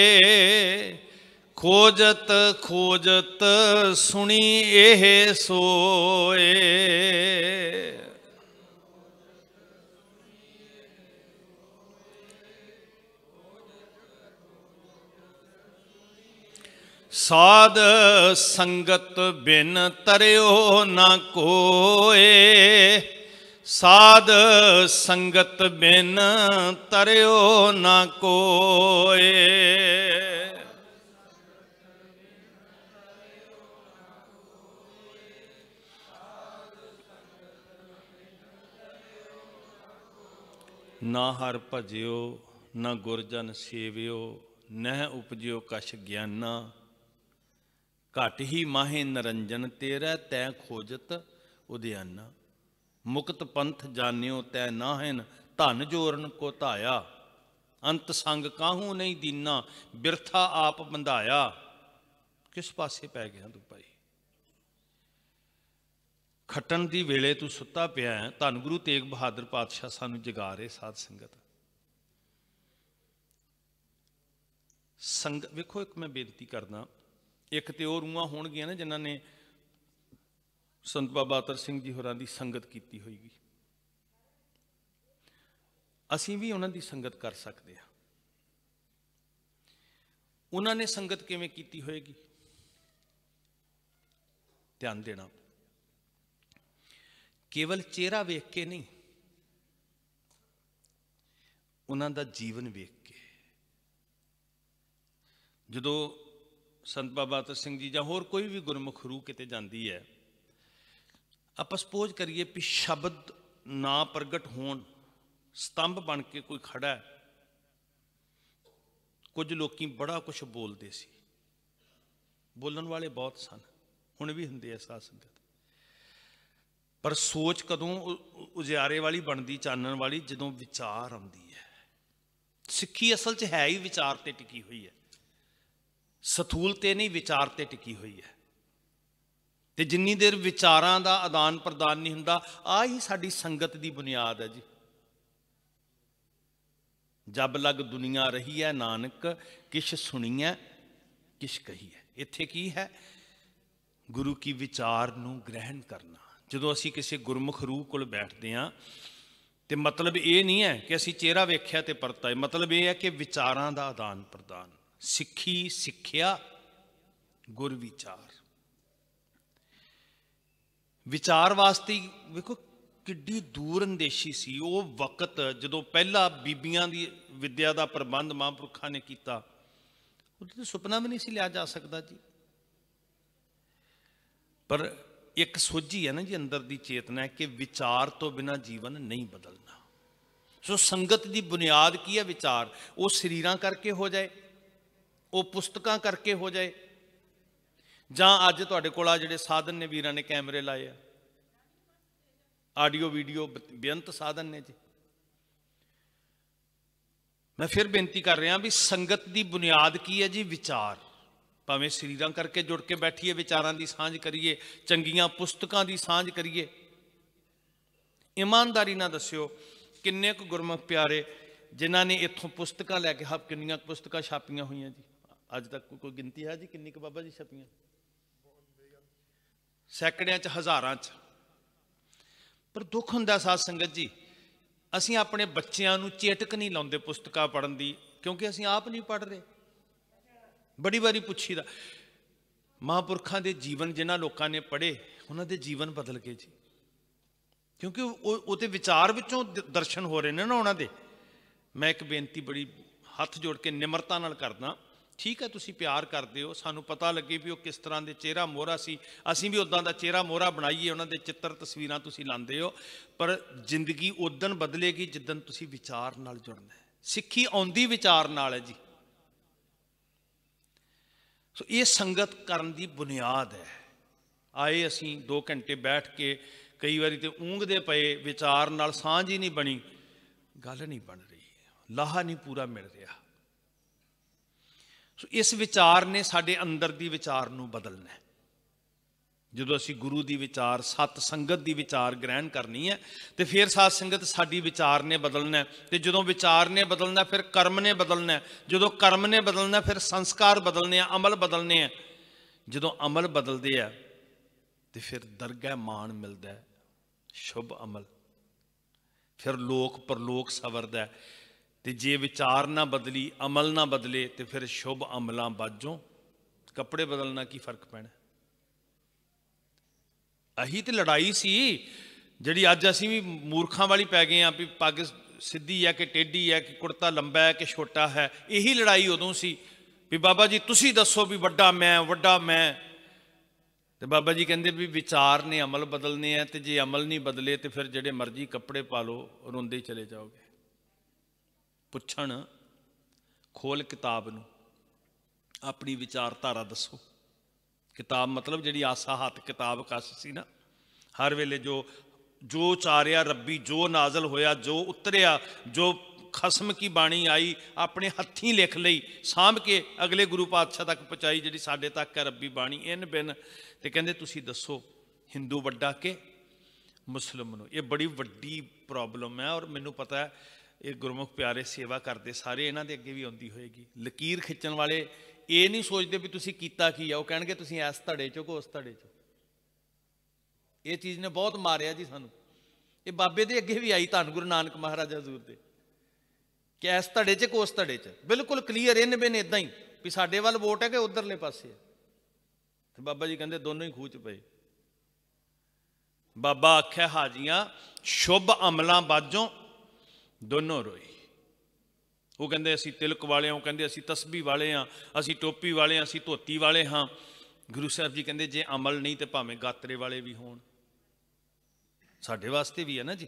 ਖੋਜਤ ਖੋਜਤ ਸੁਣੀ ਇਹ ਸੋਏ ਸਾਧ ਸੰਗਤ ਬਿਨ ਤਰਿਓ ਨਾ ਕੋਏ ਸਾਧ ਸੰਗਤ ਬਿਨ ਤਰਿਓ ਨਾ ਕੋਏ ਨਾ ਹਰ ਭਜਿਓ ਨਾ ਗੁਰਜਨ ਸੇਵਿਓ ਨਹਿ ਉਪਜਿਓ ਕਛ ਗਿਆਨਾ ਘਟ ਹੀ ਮਾਹੇ ਨਰੰਜਨ ਤੇਰਾ ਤੈ ਖੋਜਤ ਉਦਿਆਨਾ ਮੁਕਤ ਪੰਥ ਜਾਣਿਓ ਤੈ ਨਾਹਿਨ ਧਨ ਜੋਰਨ ਕੋ ਧਾਇਆ ਅੰਤ ਸੰਗ ਕਾਹੂ ਨਹੀਂ ਦੀਨਾ ਬਿਰਥਾ ਆਪ ਬੰਧਾਇਆ ਕਿਸ ਪਾਸੇ ਪੈ ਗਿਆ ਤੂੰ ਭਾਈ ਖਟਣ ਦੀ ਵੇਲੇ ਤੂੰ ਸੁੱਤਾ ਪਿਆ ਹੈ ਧੰਨ ਗੁਰੂ ਤੇਗ ਬਹਾਦਰ ਪਾਤਸ਼ਾਹ ਸਾਨੂੰ ਜਗਾ ਰਹੇ ਸਾਧ ਸੰਗਤ ਸੰਗ ਵੇਖੋ ਇੱਕ ਮੈਂ ਬੇਨਤੀ ਕਰਦਾ ਇੱਕ ਤੇ ਉਹ ਰੂਹਾਂ ਹੋਣਗੀਆਂ ਨਾ ਜਿਨ੍ਹਾਂ ਨੇ ਸੰਤ ਬਾਬਾ ਅਤਰ ਸਿੰਘ ਜੀ ਹੋਰਾਂ ਦੀ ਸੰਗਤ ਕੀਤੀ ਹੋਈਗੀ ਅਸੀਂ ਵੀ ਉਹਨਾਂ ਦੀ ਸੰਗਤ ਕਰ ਸਕਦੇ ਹਾਂ ਉਹਨਾਂ ਨੇ ਸੰਗਤ ਕਿਵੇਂ ਕੀਤੀ ਹੋਏਗੀ ਧਿਆਨ ਦੇਣਾ ਕੇਵਲ ਚਿਹਰਾ ਵੇਖ ਕੇ ਨਹੀਂ ਉਹਨਾਂ ਦਾ ਜੀਵਨ ਵੇਖ ਕੇ ਜਦੋਂ ਸੰਤ ਬਾਬਾ ਅਤਰ ਸਿੰਘ ਜੀ ਜਾਂ ਹੋਰ ਕੋਈ ਵੀ ਗੁਰਮੁਖ ਰੂਹ ਕਿਤੇ ਜਾਂਦੀ ਹੈ ਆਪਾਂ ਸਪੋਜ਼ ਕਰੀਏ ਕਿ ਸ਼ਬਦ ਨਾ ਪ੍ਰਗਟ ਹੋਣ ਸਤੰਭ ਬਣ ਕੇ ਕੋਈ ਖੜਾ ਹੈ ਕੁਝ ਲੋਕੀ ਬੜਾ ਕੁਝ ਬੋਲਦੇ ਸੀ ਬੋਲਣ ਵਾਲੇ ਬਹੁਤ ਸਨ ਹੁਣ ਵੀ ਹੁੰਦੇ ਐ ਸਾਧ ਸੰਗਤ ਪਰ ਸੋਚ ਕਦੋਂ ਉਜਿਆਰੇ ਵਾਲੀ ਬਣਦੀ ਚਾਨਣ ਵਾਲੀ ਜਦੋਂ ਵਿਚਾਰ ਆਉਂਦੀ ਹੈ ਸਿੱਖੀ ਅਸਲ 'ਚ ਹੈ ਹੀ ਵਿਚਾਰ ਤੇ ਟਿਕੀ ਹੋਈ ਹੈ ਸਥੂਲ ਤੇ ਨਹੀਂ ਵਿਚਾਰ ਤੇ ਟਿਕੀ ਹੋਈ ਹੈ ਤੇ ਜਿੰਨੀ ਦੇਰ ਵਿਚਾਰਾਂ ਦਾ ਆਦਾਨ ਪ੍ਰਦਾਨ ਨਹੀਂ ਹੁੰਦਾ ਆ ਹੀ ਸਾਡੀ ਸੰਗਤ ਦੀ ਬੁਨਿਆਦ ਹੈ ਜੀ ਜਬ ਲਗ ਦੁਨੀਆ ਰਹੀ ਹੈ ਨਾਨਕ ਕਿਛ ਸੁਣੀਐ ਕਿਛ ਕਹੀਐ ਇੱਥੇ ਕੀ ਹੈ ਗੁਰੂ ਕੀ ਵਿਚਾਰ ਨੂੰ ਗ੍ਰਹਿਣ ਕਰਨਾ ਜਦੋਂ ਅਸੀਂ ਕਿਸੇ ਗੁਰਮੁਖ ਰੂਹ ਕੋਲ ਬੈਠਦੇ ਆਂ ਤੇ ਮਤਲਬ ਇਹ ਨਹੀਂ ਹੈ ਕਿ ਅਸੀਂ ਚਿਹਰਾ ਵੇਖਿਆ ਤੇ ਪਰਤਾ ਮਤਲਬ ਇਹ ਹੈ ਕਿ ਵਿਚਾਰਾਂ ਦਾ ਆਦਾਨ ਪ੍ਰਦਾਨ ਸਿੱਖੀ ਸਿੱਖਿਆ ਗੁਰ ਵਿਚਾਰ ਵਿਚਾਰ ਵਾਸਤੇ ਵੇਖੋ ਕਿੱਡੀ ਦੂਰ ਅੰਦੇਸ਼ੀ ਸੀ ਉਹ ਵਕਤ ਜਦੋਂ ਪਹਿਲਾ ਬੀਬੀਆਂ ਦੀ ਵਿਦਿਆ ਦਾ ਪ੍ਰਬੰਧ ਮਹਾਂਪੁਰਖਾਂ ਨੇ ਕੀਤਾ ਉਹਦੇ ਤੇ ਸੁਪਨਾ ਵੀ ਨਹੀਂ ਸੀ ਲਿਆ ਜਾ ਸਕਦਾ ਜੀ ਪਰ ਇੱਕ ਸੋਝੀ ਹੈ ਨਾ ਜੀ ਅੰਦਰ ਦੀ ਚੇਤਨਾ ਕਿ ਵਿਚਾਰ ਤੋਂ ਬਿਨਾ ਜੀਵਨ ਨਹੀਂ ਬਦਲਣਾ ਸੋ ਸੰਗਤ ਦੀ ਬੁਨਿਆਦ ਕੀ ਹੈ ਵਿਚਾਰ ਉਹ ਸਰੀਰਾਂ ਕਰਕੇ ਹੋ ਜਾਏ ਉਹ ਪੁਸਤਕਾਂ ਕਰਕੇ ਹੋ ਜਾਏ ਜਾਂ ਅੱਜ ਤੁਹਾਡੇ ਕੋਲ ਆ ਜਿਹੜੇ ਸਾਧਨ ਨੇ ਵੀਰਾਂ ਨੇ ਕੈਮਰੇ ਲਾਏ ਆ ਆਡੀਓ ਵੀਡੀਓ ਬੇਅੰਤ ਸਾਧਨ ਨੇ ਜੀ ਮੈਂ ਫਿਰ ਬੇਨਤੀ ਕਰ ਰਿਹਾ ਵੀ ਸੰਗਤ ਦੀ ਬੁਨਿਆਦ ਕੀ ਹੈ ਜੀ ਵਿਚਾਰ ਭਾਵੇਂ ਸਰੀਰਾਂ ਕਰਕੇ ਜੁੜ ਕੇ ਬੈਠੀਏ ਵਿਚਾਰਾਂ ਦੀ ਸਾਂਝ ਕਰੀਏ ਚੰਗੀਆਂ ਪੁਸਤਕਾਂ ਦੀ ਸਾਂਝ ਕਰੀਏ ਇਮਾਨਦਾਰੀ ਨਾਲ ਦੱਸਿਓ ਕਿੰਨੇ ਕੁ ਗੁਰਮੁਖ ਪਿਆਰੇ ਜਿਨ੍ਹਾਂ ਨੇ ਇੱਥੋਂ ਪੁਸਤਕਾਂ ਲੈ ਕੇ ਹੱਬ ਕਿੰਨੀਆਂ ਪੁਸਤਕਾਂ ਛਾਪੀਆਂ ਹੋਈਆਂ ਜੀ ਅੱਜ ਤੱਕ ਕੋਈ ਗਿਣਤੀ ਹੈ ਜੀ ਕਿੰਨੀ ਕੁ ਬਾਬਾ ਜੀ ਛਾਪੀਆਂ ਸੈਕੜਿਆਂ 'ਚ ਹਜ਼ਾਰਾਂ 'ਚ ਪਰ ਦੁੱਖ ਹੁੰਦਾ ਸਾਧ ਸੰਗਤ ਜੀ ਅਸੀਂ ਆਪਣੇ ਬੱਚਿਆਂ ਨੂੰ ਚੇਟਕ ਨਹੀਂ ਲਾਉਂਦੇ ਪੁਸਤਕਾਂ ਪੜਨ ਦੀ ਕਿਉਂਕਿ ਅਸੀਂ ਆਪ ਨਹੀਂ ਪੜ ਰਹੇ ਬੜੀ ਵਾਰੀ ਪੁੱਛੀਦਾ ਮਹਾਪੁਰਖਾਂ ਦੇ ਜੀਵਨ ਜਿਨ੍ਹਾਂ ਲੋਕਾਂ ਨੇ ਪੜ੍ਹੇ ਉਹਨਾਂ ਦੇ ਜੀਵਨ ਬਦਲ ਗਏ ਜੀ ਕਿਉਂਕਿ ਉਹ ਉਹਦੇ ਵਿਚਾਰ ਵਿੱਚੋਂ ਦਰਸ਼ਨ ਹੋ ਰਹੇ ਨੇ ਨਾ ਉਹਨਾਂ ਦੇ ਮੈਂ ਇੱਕ ਬੇਨਤੀ ਬੜੀ ਹੱਥ ਜੋੜ ਕੇ ਨਿਮਰਤਾ ਨਾਲ ਕਰਦਾ ਠੀਕ ਹੈ ਤੁਸੀਂ ਪਿਆਰ ਕਰਦੇ ਹੋ ਸਾਨੂੰ ਪਤਾ ਲੱਗੇ ਵੀ ਉਹ ਕਿਸ ਤਰ੍ਹਾਂ ਦੇ ਚਿਹਰਾ ਮੋਹਰਾ ਸੀ ਅਸੀਂ ਵੀ ਉਦਾਂ ਦਾ ਚਿਹਰਾ ਮੋਹਰਾ ਬਣਾਈਏ ਉਹਨਾਂ ਦੇ ਚਿੱਤਰ ਤਸਵੀਰਾਂ ਤੁਸੀਂ ਲਾਉਂਦੇ ਹੋ ਪਰ ਜ਼ਿੰਦਗੀ ਉਦਨ ਬਦਲੇਗੀ ਜਿੱਦਨ ਤੁਸੀਂ ਵਿਚਾਰ ਨਾਲ ਜੁੜਨਾ ਹੈ ਸਿੱਖੀ ਆਉਂਦੀ ਵਿਚਾਰ ਨਾਲ ਹੈ ਜੀ ਸੋ ਇਹ ਸੰਗਤ ਕਰਨ ਦੀ ਬੁਨਿਆਦ ਹੈ ਆਏ ਅਸੀਂ 2 ਘੰਟੇ ਬੈਠ ਕੇ ਕਈ ਵਾਰੀ ਤੇ ਉਂਗਦੇ ਪਏ ਵਿਚਾਰ ਨਾਲ ਸਾਂਝ ਹੀ ਨਹੀਂ ਬਣੀ ਗੱਲ ਨਹੀਂ ਬਣ ਰਹੀ ਲਾਹਾ ਨਹੀਂ ਪੂਰਾ ਮਿਲ ਰਿਹਾ ਸੋ ਇਸ ਵਿਚਾਰ ਨੇ ਸਾਡੇ ਅੰਦਰ ਦੀ ਵਿਚਾਰ ਨੂੰ ਬਦਲਣਾ ਜਦੋਂ ਅਸੀਂ ਗੁਰੂ ਦੀ ਵਿਚਾਰ ਸਤ ਸੰਗਤ ਦੀ ਵਿਚਾਰ ਗ੍ਰਹਿਣ ਕਰਨੀ ਹੈ ਤੇ ਫਿਰ ਸਾਧ ਸੰਗਤ ਸਾਡੀ ਵਿਚਾਰ ਨੇ ਬਦਲਣਾ ਤੇ ਜਦੋਂ ਵਿਚਾਰ ਨੇ ਬਦਲਣਾ ਫਿਰ ਕਰਮ ਨੇ ਬਦਲਣਾ ਜਦੋਂ ਕਰਮ ਨੇ ਬਦਲਣਾ ਫਿਰ ਸੰਸਕਾਰ ਬਦਲਨੇ ਆ ਅਮਲ ਬਦਲਨੇ ਆ ਜਦੋਂ ਅਮਲ ਬਦਲਦੇ ਆ ਤੇ ਫਿਰ ਦਰਗਾਹ ਮਾਨ ਮਿਲਦਾ ਸ਼ੁਭ ਅਮਲ ਫਿਰ ਲੋਕ ਪਰਲੋਕ ਸਵਰਦਾ ਤੇ ਜੇ ਵਿਚਾਰ ਨਾ ਬਦਲੀ ਅਮਲ ਨਾ ਬਦਲੇ ਤੇ ਫਿਰ ਸ਼ੁਭ ਅਮਲਾਂ ਬਾਝੋਂ ਕੱਪੜੇ ਬਦਲਣਾ ਕੀ ਫਰਕ ਪੈਣਾ ਅਹੀ ਤੇ ਲੜਾਈ ਸੀ ਜਿਹੜੀ ਅੱਜ ਅਸੀਂ ਵੀ ਮੂਰਖਾਂ ਵਾਲੀ ਪੈ ਗਏ ਆ ਵੀ ਪੱਗ ਸਿੱਧੀ ਆ ਕਿ ਟੇਢੀ ਆ ਕਿ ਕੁੜਤਾ ਲੰਬਾ ਹੈ ਕਿ ਛੋਟਾ ਹੈ ਇਹੀ ਲੜਾਈ ਉਦੋਂ ਸੀ ਵੀ ਬਾਬਾ ਜੀ ਤੁਸੀਂ ਦੱਸੋ ਵੀ ਵੱਡਾ ਮੈਂ ਵੱਡਾ ਮੈਂ ਤੇ ਬਾਬਾ ਜੀ ਕਹਿੰਦੇ ਵੀ ਵਿਚਾਰ ਨੇ ਅਮਲ ਬਦਲਨੇ ਆ ਤੇ ਜੇ ਅਮਲ ਨਹੀਂ ਬਦਲੇ ਤੇ ਫਿਰ ਜਿਹੜੇ ਮਰਜ਼ੀ ਕੱਪੜੇ ਪਾ ਲਓ ਰੋਂਦੇ ਚਲੇ ਜਾਓਗੇ ਪੁੱਛਣ ਖੋਲ ਕਿਤਾਬ ਨੂੰ ਆਪਣੀ ਵਿਚਾਰਧਾਰਾ ਦੱਸੋ ਕਿਤਾਬ ਮਤਲਬ ਜਿਹੜੀ ਆਸਾ ਹੱਥ ਕਿਤਾਬ ਕਸ ਸੀ ਨਾ ਹਰ ਵੇਲੇ ਜੋ ਜੋ ਚਾਰਿਆ ਰੱਬੀ ਜੋ ਨਾਜ਼ਲ ਹੋਇਆ ਜੋ ਉਤਰਿਆ ਜੋ ਖਸਮ ਕੀ ਬਾਣੀ ਆਈ ਆਪਣੇ ਹੱਥੀਂ ਲਿਖ ਲਈ ਸਾਂਭ ਕੇ ਅਗਲੇ ਗੁਰੂ ਪਾਤਸ਼ਾਹ ਤੱਕ ਪਹੁੰਚਾਈ ਜਿਹੜੀ ਸਾਡੇ ਤੱਕ ਹੈ ਰੱਬੀ ਬਾਣੀ ਇਨ ਬਿਨ ਤੇ ਕਹਿੰਦੇ ਤੁਸੀਂ ਦੱਸੋ ਹਿੰਦੂ ਵੱਡਾ ਕੇ ਮੁਸਲਮ ਨੂੰ ਇਹ ਬੜੀ ਵੱਡੀ ਪ੍ਰੋਬਲਮ ਹੈ ਔਰ ਮੈਨੂੰ ਪਤਾ ਹੈ ਇਹ ਗੁਰਮੁਖ ਪਿਆਰੇ ਸੇਵਾ ਕਰਦੇ ਸਾਰੇ ਇਹਨਾਂ ਦੇ ਅੱਗੇ ਵੀ ਆਉਂਦੀ ਹੋਏਗੀ ਲਕੀਰ ਖਿੱਚਣ ਵਾਲੇ ਇਹ ਨਹੀਂ ਸੋਚਦੇ ਵੀ ਤੁਸੀਂ ਕੀਤਾ ਕੀ ਆ ਉਹ ਕਹਿਣਗੇ ਤੁਸੀਂ ਇਸ ਧੜੇ ਚੋਂ ਕੋਸ ਉਸ ਧੜੇ ਚੋਂ ਇਹ ਚੀਜ਼ ਨੇ ਬਹੁਤ ਮਾਰਿਆ ਜੀ ਸਾਨੂੰ ਇਹ ਬਾਬੇ ਦੇ ਅੱਗੇ ਵੀ ਆਈ ਧੰਨ ਗੁਰੂ ਨਾਨਕ ਮਹਾਰਾਜ ਹਜ਼ੂਰ ਦੇ ਕਿ ਇਸ ਧੜੇ 'ਚ ਕੋਸ ਧੜੇ 'ਚ ਬਿਲਕੁਲ ਕਲੀਅਰ ਇਹਨ ਬਿਨ ਇਦਾਂ ਹੀ ਵੀ ਸਾਡੇ ਵੱਲ ਵੋਟ ਹੈ ਕਿ ਉਧਰਲੇ ਪਾਸੇ ਤੇ ਬਾਬਾ ਜੀ ਕਹਿੰਦੇ ਦੋਨੋਂ ਹੀ ਖੂਚ ਪਏ ਬਾਬਾ ਆਖਿਆ ਹਾਜੀਆਂ ਸ਼ੁਭ ਅਮਲਾਂ ਬਾਝੋਂ ਦੋਨੋਂ ਰੋਏ ਉਹ ਕਹਿੰਦੇ ਅਸੀਂ ਤਿਲਕ ਵਾਲੇ ਹਾਂ ਕਹਿੰਦੇ ਅਸੀਂ ਤਸਬੀਹ ਵਾਲੇ ਹਾਂ ਅਸੀਂ ਟੋਪੀ ਵਾਲੇ ਹਾਂ ਅਸੀਂ ਧੋਤੀ ਵਾਲੇ ਹਾਂ ਗੁਰੂ ਸਾਹਿਬ ਜੀ ਕਹਿੰਦੇ ਜੇ ਅਮਲ ਨਹੀਂ ਤੇ ਭਾਵੇਂ ਗਾਤਰੇ ਵਾਲੇ ਵੀ ਹੋਣ ਸਾਡੇ ਵਾਸਤੇ ਵੀ ਹੈ ਨਾ ਜੀ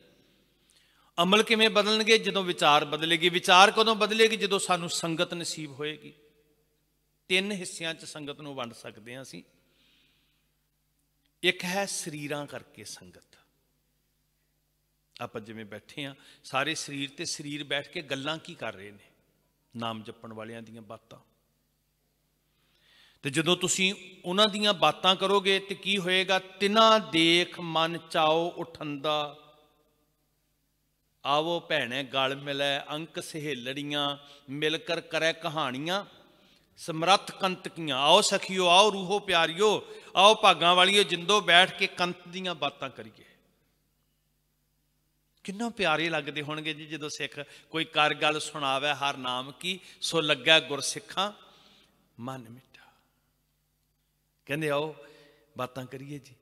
ਅਮਲ ਕਿਵੇਂ ਬਦਲਣਗੇ ਜਦੋਂ ਵਿਚਾਰ ਬਦਲੇਗੀ ਵਿਚਾਰ ਕਦੋਂ ਬਦਲੇਗੀ ਜਦੋਂ ਸਾਨੂੰ ਸੰਗਤ ਨਸੀਬ ਹੋਏਗੀ ਤਿੰਨ ਹਿੱਸਿਆਂ 'ਚ ਸੰਗਤ ਨੂੰ ਵੰਡ ਸਕਦੇ ਹਾਂ ਅਸੀਂ ਇੱਕ ਹੈ ਸਰੀਰਾਂ ਕਰਕੇ ਸੰਗਤ ਆਪਾਂ ਜਿਵੇਂ ਬੈਠੇ ਆ ਸਾਰੇ ਸਰੀਰ ਤੇ ਸਰੀਰ ਬੈਠ ਕੇ ਗੱਲਾਂ ਕੀ ਕਰ ਰਹੇ ਨੇ ਨਾਮ ਜਪਣ ਵਾਲਿਆਂ ਦੀਆਂ ਬਾਤਾਂ ਤੇ ਜਦੋਂ ਤੁਸੀਂ ਉਹਨਾਂ ਦੀਆਂ ਬਾਤਾਂ ਕਰੋਗੇ ਤੇ ਕੀ ਹੋਏਗਾ ਤਿਨਾ ਦੇਖ ਮਨ ਚਾਓ ਉਠੰਦਾ ਆਵੋ ਭੈਣੇ ਗਲ ਮਿਲੈ ਅੰਕ ਸਹੇਲੜੀਆਂ ਮਿਲ ਕਰ ਕਰੈ ਕਹਾਣੀਆਂ ਸਮਰੱਥ ਕੰਤਕੀਆਂ ਆਓ ਸਖੀਓ ਆਓ ਰੂਹੋ ਪਿਆਰਿਓ ਆਓ ਭਾਗਾਂ ਵਾਲਿਓ ਜਿੰਦੋ ਬੈਠ ਕੇ ਕੰਤ ਦੀਆਂ ਬਾਤਾਂ ਕਰੀਏ ਕਿੰਨਾ ਪਿਆਰੇ ਲੱਗਦੇ ਹੋਣਗੇ ਜੀ ਜਦੋਂ ਸਿੱਖ ਕੋਈ ਕਰ ਗੱਲ ਸੁਣਾਵੇ ਹਰ ਨਾਮ ਕੀ ਸੋ ਲੱਗਾ ਗੁਰਸਿੱਖਾਂ ਮਨ ਮਿਟਾ ਕਹਿੰਦੇ ਆਓ ਬਾਤਾਂ ਕਰੀਏ ਜੀ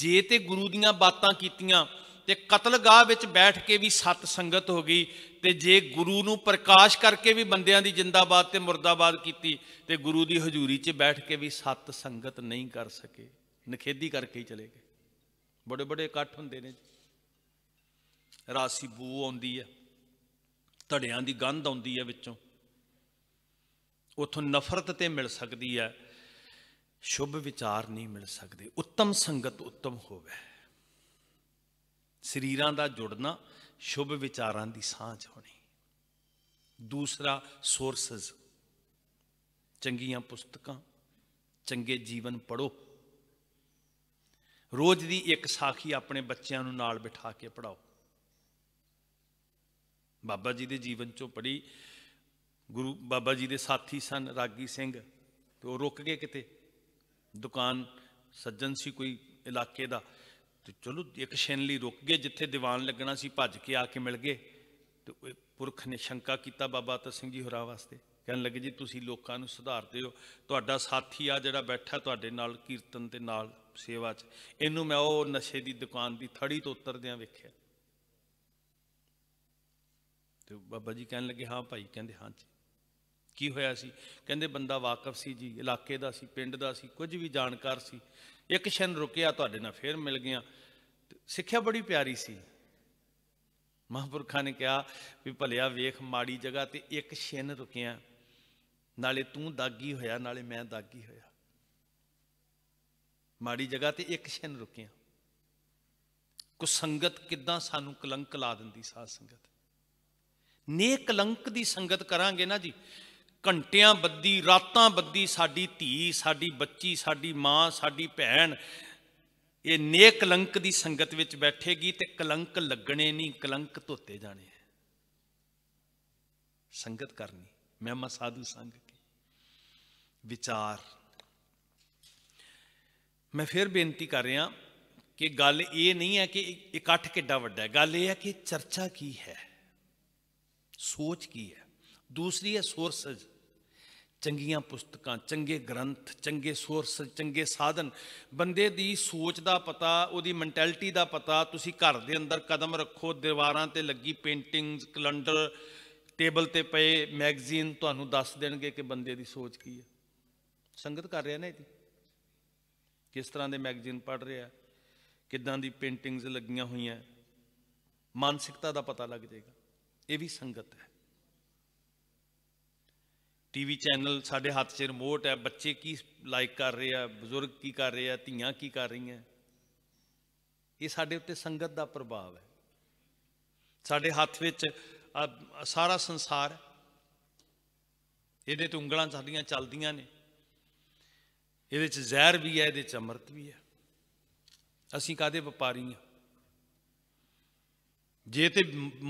ਜੇ ਤੇ ਗੁਰੂ ਦੀਆਂ ਬਾਤਾਂ ਕੀਤੀਆਂ ਤੇ ਕਤਲਗਾਹ ਵਿੱਚ ਬੈਠ ਕੇ ਵੀ ਸਤ ਸੰਗਤ ਹੋ ਗਈ ਤੇ ਜੇ ਗੁਰੂ ਨੂੰ ਪ੍ਰਕਾਸ਼ ਕਰਕੇ ਵੀ ਬੰਦਿਆਂ ਦੀ ਜਿੰਦਾਬਾਦ ਤੇ ਮਰਦਾਬਾਦ ਕੀਤੀ ਤੇ ਗੁਰੂ ਦੀ ਹਜ਼ੂਰੀ 'ਚ ਬੈਠ ਕੇ ਵੀ ਸਤ ਸੰਗਤ ਨਹੀਂ ਕਰ ਸਕੇ ਨਖੇਦੀ ਕਰਕੇ ਹੀ ਚਲੇ ਗਏ ਬੜੇ ਬੜੇ ਇਕੱਠ ਹੁੰਦੇ ਨੇ ਜੀ ਰਾਸੀ ਬੂ ਆਉਂਦੀ ਹੈ ਧੜਿਆਂ ਦੀ ਗੰਧ ਆਉਂਦੀ ਹੈ ਵਿੱਚੋਂ ਉਥੋਂ ਨਫ਼ਰਤ ਤੇ ਮਿਲ ਸਕਦੀ ਹੈ ਸ਼ੁਭ ਵਿਚਾਰ ਨਹੀਂ ਮਿਲ ਸਕਦੇ ਉੱਤਮ ਸੰਗਤ ਉੱਤਮ ਹੋਵੇ ਸਰੀਰਾਂ ਦਾ ਜੁੜਨਾ ਸ਼ੁਭ ਵਿਚਾਰਾਂ ਦੀ ਸਾਂਝ ਹੋਣੀ ਦੂਸਰਾ ਸੋਰਸਸ ਚੰਗੀਆਂ ਪੁਸਤਕਾਂ ਚੰਗੇ ਜੀਵਨ ਪੜੋ ਰੋਜ਼ ਦੀ ਇੱਕ ਸਾਖੀ ਆਪਣੇ ਬੱਚਿਆਂ ਨੂੰ ਨਾਲ ਬਿਠਾ ਕੇ ਪੜਾਓ ਬਾਬਾ ਜੀ ਦੇ ਜੀਵਨ ਚੋਂ ਪੜੀ ਗੁਰੂ ਬਾਬਾ ਜੀ ਦੇ ਸਾਥੀ ਸਨ ਰਾਗੀ ਸਿੰਘ ਤੇ ਉਹ ਰੁਕ ਗਏ ਕਿਤੇ ਦੁਕਾਨ ਸੱਜਣ ਸੀ ਕੋਈ ਇਲਾਕੇ ਦਾ ਤੇ ਚਲੋ ਇੱਕ ਲਈ ਰੁਕ ਗਏ ਜਿੱਥੇ ਦੀਵਾਨ ਲੱਗਣਾ ਸੀ ਭੱਜ ਕੇ ਆ ਕੇ ਮਿਲ ਗਏ ਤੇ ਉਹ ਪੁਰਖ ਨੇ ਸ਼ੰਕਾ ਕੀਤਾ ਬਾਬਾ ਤਾ ਸਿੰਘ ਜੀ ਹੋਰਾਂ ਵਾਸਤੇ ਕਹਿਣ ਲੱਗੇ ਜੀ ਤੁਸੀਂ ਲੋਕਾਂ ਨੂੰ ਸੁਧਾਰਦੇ ਹੋ ਤੁਹਾਡਾ ਸਾਥੀ ਆ ਜਿਹੜਾ ਬੈਠਾ ਤੁਹਾਡੇ ਨਾਲ ਕੀਰਤਨ ਤੇ ਨਾਲ ਸੇਵਾ 'ਚ ਇਹਨੂੰ ਮੈਂ ਉਹ ਨਸ਼ੇ ਦੀ ਦੁਕਾਨ ਦੀ ਥੜੀ ਤੋਂ ਉਤਰਦਿਆਂ ਵੇਖਿਆ ਤੇ ਬਾਬਾ ਜੀ ਕਹਿਣ ਲੱਗੇ ਹਾਂ ਭਾਈ ਕਹਿੰਦੇ ਹਾਂ ਜੀ ਕੀ ਹੋਇਆ ਸੀ ਕਹਿੰਦੇ ਬੰਦਾ ਵਾਕਫ ਸੀ ਜੀ ਇਲਾਕੇ ਦਾ ਸੀ ਪਿੰਡ ਦਾ ਸੀ ਕੁਝ ਵੀ ਜਾਣਕਾਰ ਸੀ ਇੱਕ ਸ਼ਨ ਰੁਕਿਆ ਤੁਹਾਡੇ ਨਾਲ ਫੇਰ ਮਿਲ ਗਿਆ ਸਿੱਖਿਆ ਬੜੀ ਪਿਆਰੀ ਸੀ ਮਹਾਂਪੁਰਖਾਂ ਨੇ ਕਿਹਾ ਵੀ ਭਲਿਆ ਵੇਖ ਮਾੜੀ ਜਗ੍ਹਾ ਤੇ ਇੱਕ ਛਿਨ ਰੁਕਿਆ ਨਾਲੇ ਤੂੰ ਦਾਗੀ ਹੋਇਆ ਨਾਲੇ ਮੈਂ ਦਾਗੀ ਹੋਇਆ ਮਾੜੀ ਜਗ੍ਹਾ ਤੇ ਇੱਕ ਛਿਨ ਰੁਕਿਆ ਕੋ ਸੰਗਤ ਕਿਦਾਂ ਸਾਨੂੰ ਕਲੰਕ ਲਾ ਦਿੰਦੀ ਸਾਧ ਸੰਗਤ ਨੇਕ ਲੰਕ ਦੀ ਸੰਗਤ ਕਰਾਂਗੇ ਨਾ ਜੀ ਘੰਟਿਆਂ ਬੱਦੀ ਰਾਤਾਂ ਬੱਦੀ ਸਾਡੀ ਧੀ ਸਾਡੀ ਬੱਚੀ ਸਾਡੀ ਮਾਂ ਸਾਡੀ ਭੈਣ ਇਹ ਨੇਕ ਲੰਕ ਦੀ ਸੰਗਤ ਵਿੱਚ ਬੈਠੇਗੀ ਤੇ ਕਲੰਕ ਲੱਗਣੇ ਨਹੀਂ ਕਲੰਕ ਧੋਤੇ ਜਾਣੇ ਸੰਗਤ ਕਰਨੀ ਮਹਿਮਾ ਸਾਧੂ ਸੰਗ ਕੀ ਵਿਚਾਰ ਮੈਂ ਫਿਰ ਬੇਨਤੀ ਕਰ ਰਿਹਾ ਕਿ ਗੱਲ ਇਹ ਨਹੀਂ ਹੈ ਕਿ ਇਕੱਠ ਕਿੱਡਾ ਵੱਡਾ ਹੈ ਗੱਲ ਇਹ ਹੈ ਕਿ ਚਰਚਾ ਕੀ ਹੈ ਸੋਚ ਕੀ ਹੈ ਦੂਸਰੀ ਹੈ ਸੋਰਸਸ ਚੰਗੀਆਂ ਪੁਸਤਕਾਂ ਚੰਗੇ ਗ੍ਰੰਥ ਚੰਗੇ ਸੋਰਸ ਚੰਗੇ ਸਾਧਨ ਬੰਦੇ ਦੀ ਸੋਚ ਦਾ ਪਤਾ ਉਹਦੀ ਮੈਂਟੈਲਿਟੀ ਦਾ ਪਤਾ ਤੁਸੀਂ ਘਰ ਦੇ ਅੰਦਰ ਕਦਮ ਰੱਖੋ ਦੀਵਾਰਾਂ ਤੇ ਲੱਗੀ ਪੇਂਟਿੰਗਸ ਕੈਲੰਡਰ ਟੇਬਲ ਤੇ ਪਏ ਮੈਗਜ਼ੀਨ ਤੁਹਾਨੂੰ ਦੱਸ ਦੇਣਗੇ ਕਿ ਬੰਦੇ ਦੀ ਸੋਚ ਕੀ ਹੈ ਸੰਗਤ ਕਰ ਰਿਹਾ ਨੇ ਇਹਦੀ ਕਿਸ ਤਰ੍ਹਾਂ ਦੇ ਮੈਗਜ਼ੀਨ ਪੜ ਰਿਹਾ ਕਿੱਦਾਂ ਦੀ ਪੇਂਟਿੰਗਸ ਲੱਗੀਆਂ ਹੋਈਆਂ ਮਾਨਸਿਕਤਾ ਦਾ ਪਤਾ ਲੱਗ ਜਾਏਗਾ ਇਹ ਵੀ ਸੰਗਤ ਹੈ ਟੀਵੀ ਚੈਨਲ ਸਾਡੇ ਹੱਥ 'ਚ ਰਿਮੋਟ ਹੈ ਬੱਚੇ ਕੀ ਲਾਈਕ ਕਰ ਰਹੇ ਆ ਬਜ਼ੁਰਗ ਕੀ ਕਰ ਰਹੇ ਆ ਧੀਆਂ ਕੀ ਕਰ ਰਹੀਆਂ ਇਹ ਸਾਡੇ ਉੱਤੇ ਸੰਗਤ ਦਾ ਪ੍ਰਭਾਵ ਹੈ ਸਾਡੇ ਹੱਥ ਵਿੱਚ ਸਾਰਾ ਸੰਸਾਰ ਇਹਦੇ ਤੇ ਉਂਗਲਾਂ ਸਾਡੀਆਂ ਚੱਲਦੀਆਂ ਨੇ ਇਹਦੇ 'ਚ ਜ਼ਹਿਰ ਵੀ ਹੈ ਇਹਦੇ 'ਚ ਅਮਰਤ ਵੀ ਹੈ ਅਸੀਂ ਕਾਦੇ ਵਪਾਰੀ ਹਾਂ ਜੇ ਤੇ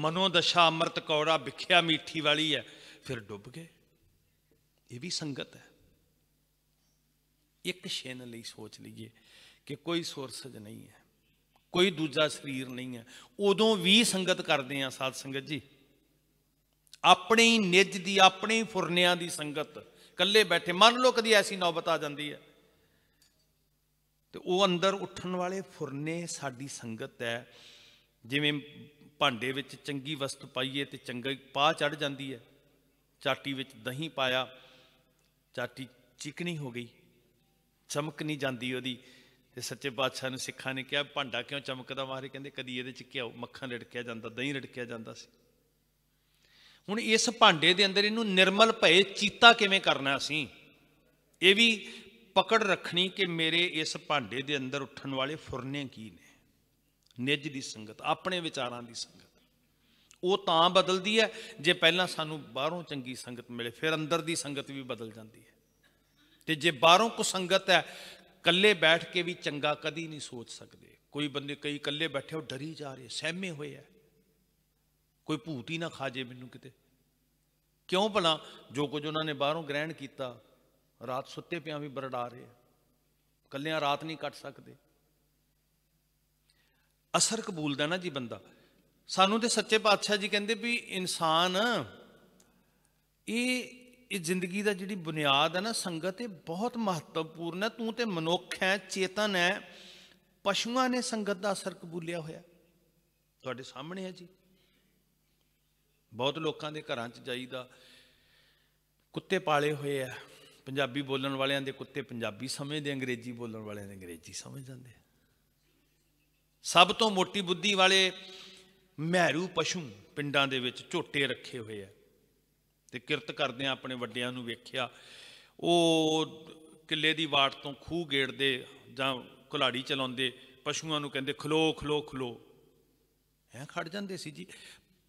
ਮਨੋ ਦਸ਼ਾ ਅਮਰਤ ਕੌੜਾ ਵਿਖਿਆ ਮੀਠੀ ਵਾਲੀ ਹੈ ਫਿਰ ਡੁੱਬ ਗਏ ਇਹ ਵੀ ਸੰਗਤ ਹੈ ਇੱਕ ਛੇਨ ਲਈ ਸੋਚ ਲਈਏ ਕਿ ਕੋਈ ਸੋਰਸਜ ਨਹੀਂ ਹੈ ਕੋਈ ਦੂਜਾ ਸਰੀਰ ਨਹੀਂ ਹੈ ਉਦੋਂ ਵੀ ਸੰਗਤ ਕਰਦੇ ਆ ਸਾਧ ਸੰਗਤ ਜੀ ਆਪਣੇ ਹੀ ਨਿੱਜ ਦੀ ਆਪਣੇ ਹੀ ਫੁਰਨਿਆਂ ਦੀ ਸੰਗਤ ਇਕੱਲੇ ਬੈਠੇ ਮੰਨ ਲਓ ਕਦੀ ਐਸੀ ਨੌਬਤ ਆ ਜਾਂਦੀ ਹੈ ਤੇ ਉਹ ਅੰਦਰ ਉੱਠਣ ਵਾਲੇ ਫੁਰਨੇ ਸਾਡੀ ਸੰਗਤ ਹੈ ਜਿਵੇਂ ਭਾਂਡੇ ਵਿੱਚ ਚੰਗੀ ਵਸਤ ਪਾਈਏ ਤੇ ਚੰਗਾ ਪਾ ਚੜ ਜਾਂਦੀ ਹੈ ਚਾਟੀ ਵਿੱਚ ਦਹੀਂ ਪਾਇਆ ਚਾਟੀ ਚਿਕਣੀ ਹੋ ਗਈ ਚਮਕ ਨਹੀਂ ਜਾਂਦੀ ਉਹਦੀ ਤੇ ਸੱਚੇ ਬਾਦਸ਼ਾਹ ਨੇ ਸਿੱਖਾਂ ਨੇ ਕਿਹਾ ਭਾਂਡਾ ਕਿਉਂ ਚਮਕਦਾ ਮਾਰੇ ਕਹਿੰਦੇ ਕਦੀ ਇਹਦੇ ਚ ਘਿਓ ਮੱਖਣ ਲੜਕਿਆ ਜਾਂਦਾ ਦਹੀਂ ਲੜਕਿਆ ਜਾਂਦਾ ਸੀ ਹੁਣ ਇਸ ਭਾਂਡੇ ਦੇ ਅੰਦਰ ਇਹਨੂੰ ਨਿਰਮਲ ਭਏ ਚੀਤਾ ਕਿਵੇਂ ਕਰਨਾ ਅਸੀਂ ਇਹ ਵੀ ਪਕੜ ਰੱਖਣੀ ਕਿ ਮੇਰੇ ਇਸ ਭਾਂਡੇ ਦੇ ਅੰਦਰ ਉੱਠਣ ਵਾਲੇ ਫੁਰਨੇ ਕੀ ਨੇ ਨਿੱਜ ਦੀ ਸੰਗਤ ਆਪਣੇ ਵਿਚਾਰਾਂ ਦੀ ਸੰਗਤ ਉਹ ਤਾਂ ਬਦਲਦੀ ਹੈ ਜੇ ਪਹਿਲਾਂ ਸਾਨੂੰ ਬਾਹਰੋਂ ਚੰਗੀ ਸੰਗਤ ਮਿਲੇ ਫਿਰ ਅੰਦਰ ਦੀ ਸੰਗਤ ਵੀ ਬਦਲ ਜਾਂਦੀ ਹੈ ਤੇ ਜੇ ਬਾਹਰੋਂ ਕੋ ਸੰਗਤ ਹੈ ਇਕੱਲੇ ਬੈਠ ਕੇ ਵੀ ਚੰਗਾ ਕਦੀ ਨਹੀਂ ਸੋਚ ਸਕਦੇ ਕੋਈ ਬੰਦੇ ਕਈ ਇਕੱਲੇ ਬੈਠੇ ਉਹ ਡਰੀ ਜਾ ਰਹੇ ਸਹਿਮੇ ਹੋਏ ਆ ਕੋਈ ਭੂਤ ਹੀ ਨਾ ਖਾ ਜੇ ਮੈਨੂੰ ਕਿਤੇ ਕਿਉਂ ਭਲਾ ਜੋ ਕੁਝ ਉਹਨਾਂ ਨੇ ਬਾਹਰੋਂ ਗ੍ਰਹਿਣ ਕੀਤਾ ਰਾਤ ਸੁੱਤੇ ਪਿਆ ਵੀ ਬਰੜਾ ਰਹੇ ਕੱਲਿਆਂ ਰਾਤ ਨਹੀਂ ਕੱਟ ਸਕਦੇ ਅਸਰ ਕਬੂਲਦਾ ਨਾ ਜੀ ਬੰਦਾ ਸਾਨੂੰ ਤੇ ਸੱਚੇ ਪਾਤਸ਼ਾਹ ਜੀ ਕਹਿੰਦੇ ਵੀ ਇਨਸਾਨ ਇਹ ਇਹ ਜ਼ਿੰਦਗੀ ਦਾ ਜਿਹੜੀ ਬੁਨਿਆਦ ਹੈ ਨਾ ਸੰਗਤ ਇਹ ਬਹੁਤ ਮਹੱਤਵਪੂਰਨ ਹੈ ਤੂੰ ਤੇ ਮਨੁੱਖ ਹੈ ਚੇਤਨ ਹੈ ਪਸ਼ੂਆਂ ਨੇ ਸੰਗਤ ਦਾ ਅਸਰ ਕਬੂਲਿਆ ਹੋਇਆ ਤੁਹਾਡੇ ਸਾਹਮਣੇ ਹੈ ਜੀ ਬਹੁਤ ਲੋਕਾਂ ਦੇ ਘਰਾਂ 'ਚ ਜਾਈਦਾ ਕੁੱਤੇ ਪਾਲੇ ਹੋਏ ਆ ਪੰਜਾਬੀ ਬੋਲਣ ਵਾਲਿਆਂ ਦੇ ਕੁੱਤੇ ਪੰਜਾਬੀ ਸਮਝਦੇ ਅੰਗਰੇਜ਼ੀ ਬੋਲਣ ਵਾਲਿਆਂ ਦੇ ਅੰਗਰੇਜ਼ੀ ਸਮਝ ਜਾਂਦੇ ਸਭ ਤੋਂ ਮੋਟੀ ਬੁੱਧੀ ਵਾਲੇ ਮਹਿਰੂ ਪਸ਼ੂ ਪਿੰਡਾਂ ਦੇ ਵਿੱਚ ਝੋਟੇ ਰੱਖੇ ਹੋਏ ਆ ਤੇ ਕਿਰਤ ਕਰਦੇ ਆ ਆਪਣੇ ਵੱਡਿਆਂ ਨੂੰ ਵੇਖਿਆ ਉਹ ਕਿੱਲੇ ਦੀ ਬਾਟ ਤੋਂ ਖੂਹ ਗੇੜਦੇ ਜਾਂ ਕੁਲਾੜੀ ਚਲਾਉਂਦੇ ਪਸ਼ੂਆਂ ਨੂੰ ਕਹਿੰਦੇ ਖਲੋ ਖਲੋ ਖਲੋ ਐ ਖੜ ਜਾਂਦੇ ਸੀ ਜੀ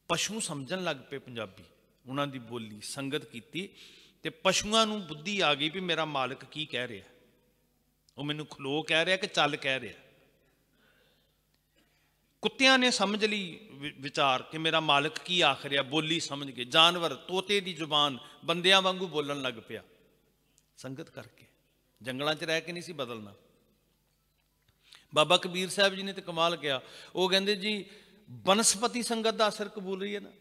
ਪਸ਼ੂ ਸਮਝਣ ਲੱਗ ਪਏ ਪੰਜਾਬੀ ਉਹਨਾਂ ਦੀ ਬੋਲੀ ਸੰਗਤ ਕੀਤੀ ਤੇ ਪਸ਼ੂਆਂ ਨੂੰ ਬੁੱਧੀ ਆ ਗਈ ਵੀ ਮੇਰਾ ਮਾਲਕ ਕੀ ਕਹਿ ਰਿਹਾ ਉਹ ਮੈਨੂੰ ਖਲੋ ਕਹਿ ਰਿਹਾ ਕਿ ਚੱਲ ਕਹਿ ਰਿਹਾ ਕੁੱਤਿਆਂ ਨੇ ਸਮਝ ਲਈ ਵਿਚਾਰ ਕਿ ਮੇਰਾ ਮਾਲਕ ਕੀ ਆਖ ਰਿਹਾ ਬੋਲੀ ਸਮਝ ਕੇ ਜਾਨਵਰ ਤੋਤੇ ਦੀ ਜ਼ੁਬਾਨ ਬੰਦਿਆਂ ਵਾਂਗੂ ਬੋਲਣ ਲੱਗ ਪਿਆ ਸੰਗਤ ਕਰਕੇ ਜੰਗਲਾਂ 'ਚ ਰਹਿ ਕੇ ਨਹੀਂ ਸੀ ਬਦਲਣਾ ਬਾਬਾ ਕਬੀਰ ਸਾਹਿਬ ਜੀ ਨੇ ਤੇ ਕਮਾਲ ਕਿਹਾ ਉਹ ਕਹਿੰਦੇ ਜੀ ਬਨਸਪਤੀ ਸੰਗਤ ਦਾ ਅਸਰ ਕਬੂਲ ਰਹੀ ਹੈ ਨਾ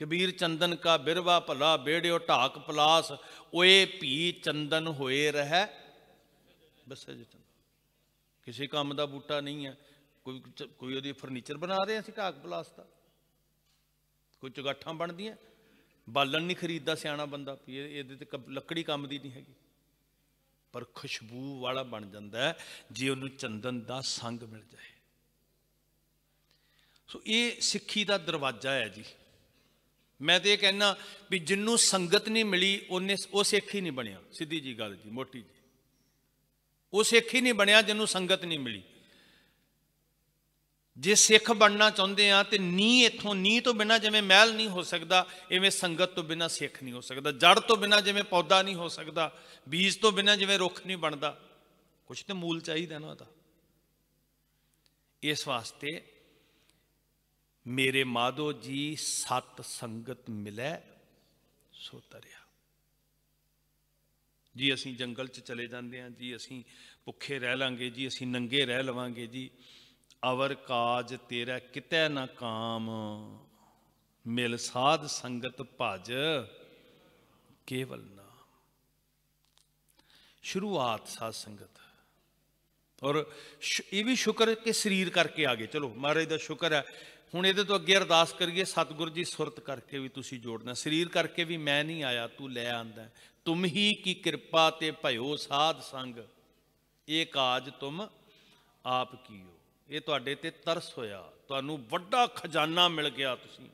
ਕਬੀਰ ਚੰਦਨ ਕਾ ਬਿਰਵਾ ਭਲਾ ਬੇੜਿਓ ਢਾਕ ਪਲਾਸ ਓਏ ਭੀ ਚੰਦਨ ਹੋਏ ਰਹਿ ਜੀ ਕਿਸੇ ਕੰਮ ਦਾ ਬੂਟਾ ਨਹੀਂ ਹੈ ਕੋਈ ਕੋਈ ਉਹਦੀ ਫਰਨੀਚਰ ਬਣਾ ਰਹੇ ਅਸੀਂ ਘਾਕ ਪਲਾਸ ਦਾ ਕੋਈ ਚੁਗਾਠਾਂ ਬਣਦੀਆਂ ਬਾਲਣ ਨਹੀਂ ਖਰੀਦਦਾ ਸਿਆਣਾ ਬੰਦਾ ਵੀ ਇਹਦੇ ਤੇ ਲੱਕੜੀ ਕੰਮ ਦੀ ਨਹੀਂ ਹੈਗੀ ਪਰ ਖੁਸ਼ਬੂ ਵਾਲਾ ਬਣ ਜਾਂਦਾ ਜੇ ਉਹਨੂੰ ਚੰਦਨ ਦਾ ਸੰਗ ਮਿਲ ਜਾਏ ਸੋ ਇਹ ਸਿੱਖੀ ਦਾ ਦਰਵਾਜ਼ਾ ਹੈ ਜੀ ਮੈਂ ਤੇ ਇਹ ਕਹਿਣਾ ਵੀ ਜਿੰਨੂੰ ਸੰਗਤ ਨਹੀਂ ਮਿਲੀ ਉਹਨੇ ਉਹ ਸਿੱਖ ਹੀ ਨਹੀਂ ਬਣਿਆ ਸਿੱਧੀ ਜੀ ਗੱਲ ਜੀ ਮੋਟੀ ਜੀ ਉਹ ਸਿੱਖ ਹੀ ਨਹੀਂ ਬਣਿਆ ਜਿੰਨੂੰ ਸੰਗਤ ਨਹੀਂ ਮਿਲੀ ਜੇ ਸਿੱਖ ਬਣਨਾ ਚਾਹੁੰਦੇ ਆ ਤੇ ਨੀ ਇਥੋਂ ਨੀ ਤੋਂ ਬਿਨਾ ਜਿਵੇਂ ਮਹਿਲ ਨਹੀਂ ਹੋ ਸਕਦਾ ਐਵੇਂ ਸੰਗਤ ਤੋਂ ਬਿਨਾ ਸਿੱਖ ਨਹੀਂ ਹੋ ਸਕਦਾ ਜੜ ਤੋਂ ਬਿਨਾ ਜਿਵੇਂ ਪੌਦਾ ਨਹੀਂ ਹੋ ਸਕਦਾ ਬੀਜ ਤੋਂ ਬਿਨਾ ਜਿਵੇਂ ਰੁੱਖ ਨਹੀਂ ਬਣਦਾ ਕੁਝ ਤੇ ਮੂਲ ਚਾਹੀਦਾ ਨਾ ਉਹਦਾ ਇਸ ਵਾਸਤੇ ਮੇਰੇ ਮਾਧੋ ਜੀ ਸਤ ਸੰਗਤ ਮਿਲੇ ਸੋ ਤਰਿਆ ਜੀ ਅਸੀਂ ਜੰਗਲ 'ਚ ਚਲੇ ਜਾਂਦੇ ਆਂ ਜੀ ਅਸੀਂ ਭੁੱਖੇ ਰਹਿ ਲਾਂਗੇ ਜੀ ਅਸੀਂ ਨੰਗੇ ਰਹਿ ਲਵਾਂਗੇ ਜੀ ਅਵਰ ਕਾਜ ਤੇਰਾ ਕਿਤੇ ਨਾ ਕਾਮ ਮਿਲ ਸਾਧ ਸੰਗਤ ਭਜ ਕੇਵਲ ਨਾਮ ਸ਼ੁਰੂਆਤ ਸਾਧ ਸੰਗਤ ਔਰ ਇਹ ਵੀ ਸ਼ੁਕਰ ਕਿ ਸਰੀਰ ਕਰਕੇ ਆ ਗਏ ਚਲੋ ਮਹਾਰਾਜ ਦਾ ਸ਼ੁਕਰ ਹੈ ਹੁਣ ਇਹਦੇ ਤੋਂ ਅੱਗੇ ਅਰਦਾਸ ਕਰੀਏ ਸਤਿਗੁਰੂ ਜੀ ਸੁਰਤ ਕਰਕੇ ਵੀ ਤੁਸੀਂ ਜੋੜਨਾ ਸਰੀਰ ਕਰਕੇ ਵੀ ਮੈਂ ਨਹੀਂ ਆਇਆ ਤੂੰ ਲੈ ਆਂਦਾ ਤੁਮ ਹੀ ਕੀ ਕਿਰਪਾ ਤੇ ਭਇਓ ਸਾਧ ਸੰਗ ਇਹ ਕਾਜ ਤੁਮ ਆਪ ਕੀਓ ਇਹ ਤੁਹਾਡੇ ਤੇ ਤਰਸ ਹੋਇਆ ਤੁਹਾਨੂੰ ਵੱਡਾ ਖਜ਼ਾਨਾ ਮਿਲ ਗਿਆ ਤੁਸੀਂ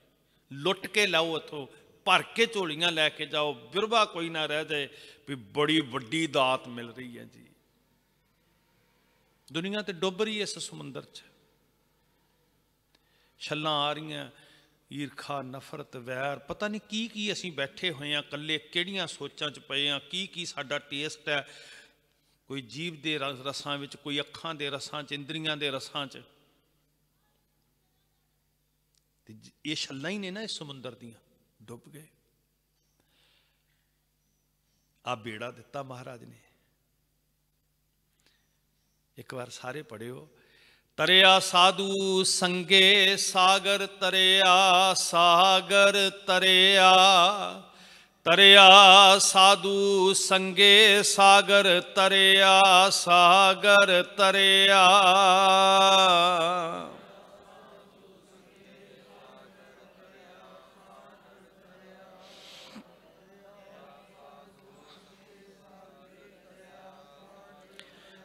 ਲੁੱਟ ਕੇ ਲਾਓ ਇਥੋਂ ਭਰ ਕੇ ਝੋਲੀਆਂ ਲੈ ਕੇ ਜਾਓ ਵਿਰਵਾ ਕੋਈ ਨਾ ਰਹਿ ਜਾਏ ਵੀ ਬੜੀ ਵੱਡੀ ਦਾਤ ਮਿਲ ਰਹੀ ਹੈ ਜੀ ਦੁਨੀਆ ਤੇ ਡੁੱਬ ਰਹੀ ਇਸ ਸਮੁੰਦਰ 'ਚ ਛੱਲਾਂ ਆ ਰਹੀਆਂ ਈਰਖਾ ਨਫ਼ਰਤ ਵੈਰ ਪਤਾ ਨਹੀਂ ਕੀ ਕੀ ਅਸੀਂ ਬੈਠੇ ਹੋਏ ਆ ਇਕੱਲੇ ਕਿਹੜੀਆਂ ਸੋਚਾਂ 'ਚ ਪਏ ਆ ਕੀ ਕੀ ਸਾਡਾ ਟੇਸਟ ਹੈ ਕੋਈ ਜੀਵ ਦੇ ਰਸਾਂ ਵਿੱਚ ਕੋਈ ਅੱਖਾਂ ਦੇ ਰਸਾਂ ਚ ਇੰਦਰੀਆਂ ਦੇ ਰਸਾਂ ਚ ਤੇ ਇਹ ਛੱਲਾਂ ਹੀ ਨੇ ਨਾ ਇਸ ਸਮੁੰਦਰ ਦੀਆਂ ਡੁੱਬ ਗਏ ਆ ਬੇੜਾ ਦਿੱਤਾ ਮਹਾਰਾਜ ਨੇ ਇੱਕ ਵਾਰ ਸਾਰੇ ਪੜਿਓ ਤਰਿਆ ਸਾਧੂ ਸੰਗੇ ਸਾਗਰ ਤਰਿਆ ਸਾਗਰ ਤਰਿਆ ਤਰਿਆ ਸਾਧੂ ਸੰਗੇ ਸਾਗਰ ਤਰਿਆ ਸਾਗਰ ਤਰਿਆ